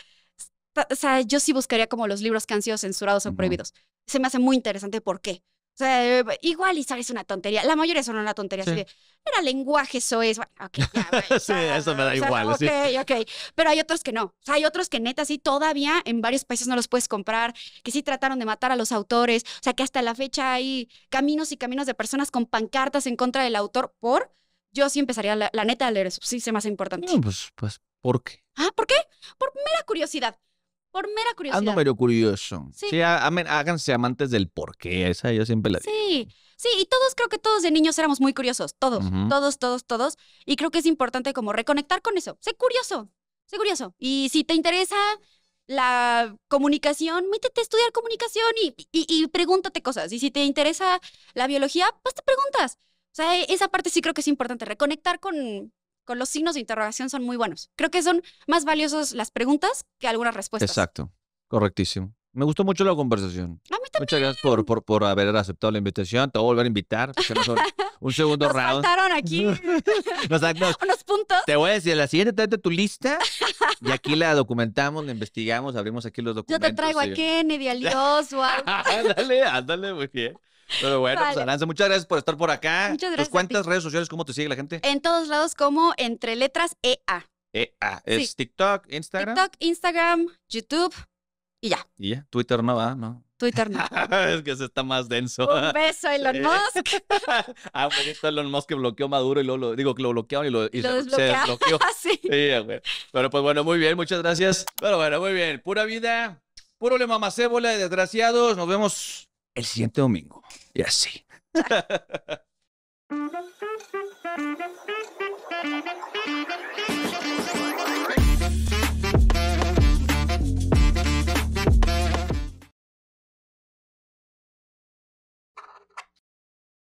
o sea, yo sí buscaría como los libros que han sido censurados o prohibidos. Se me hace muy interesante por qué. O sea, eh, igual y una tontería. La mayoría son una tontería. mira Así lenguaje, eso es. ya, sí, eso me da igual. Ok, ok. Pero hay otros que no. O sea, hay otros que neta, sí, todavía en varios países no los puedes comprar, que sí trataron de matar a los autores. O sea, que hasta la fecha hay caminos y caminos de personas con pancartas en contra del autor por. Yo sí empezaría, la, neta, a leer eso. Sí, se me hace importante. pues, pues, ¿por qué? Ah, ¿por qué? Por mera curiosidad. Por mera curiosidad. Ando medio curioso. Sí. háganse amantes del por qué. esa yo siempre la digo. Sí, sí, y todos, creo que todos de niños éramos muy curiosos, todos, todos, todos, todos. Y creo que es importante como reconectar con eso. Sé curioso, sé curioso. Y si te interesa la comunicación, métete a estudiar comunicación y pregúntate cosas. Y si te interesa la biología, pues te preguntas. O sea, e, esa parte sí creo que es importante, reconectar con, con los signos de interrogación son muy buenos. Creo que son más valiosas las preguntas que algunas respuestas. Exacto, correctísimo. Me gustó mucho la conversación. A mí también. Muchas gracias por, por, haber aceptado la invitación. Te voy a volver a invitar. Un segundo round. aquí. nos aquí. Unos puntos. Te voy a decir, la siguiente de tu lista y aquí la documentamos, la investigamos, abrimos aquí los documentos. Yo te traigo a Kennedy, a Dios, ándale, ándale, muy bien. Pero bueno, pues, vale. muchas gracias por estar por acá. Muchas gracias. ¿Tus cuentas redes sociales cómo te sigue la gente? En todos lados como entre letras EA. EA. Es TikTok, Instagram. TikTok, Instagram, YouTube y ya. Y ya. Twitter no va, ¿no? Twitter no. es que se está más denso. Un beso, Elon Musk. ah, pues, está Elon Musk que bloqueó Maduro y luego lo, digo, que lo bloquearon y lo, y lo se, desbloqueó. sí. sí güey. Pero pues bueno, muy bien, muchas gracias. Pero bueno, muy bien. Pura vida, puro le mamacébola de desgraciados. Nos vemos el siguiente domingo. Yes, sí.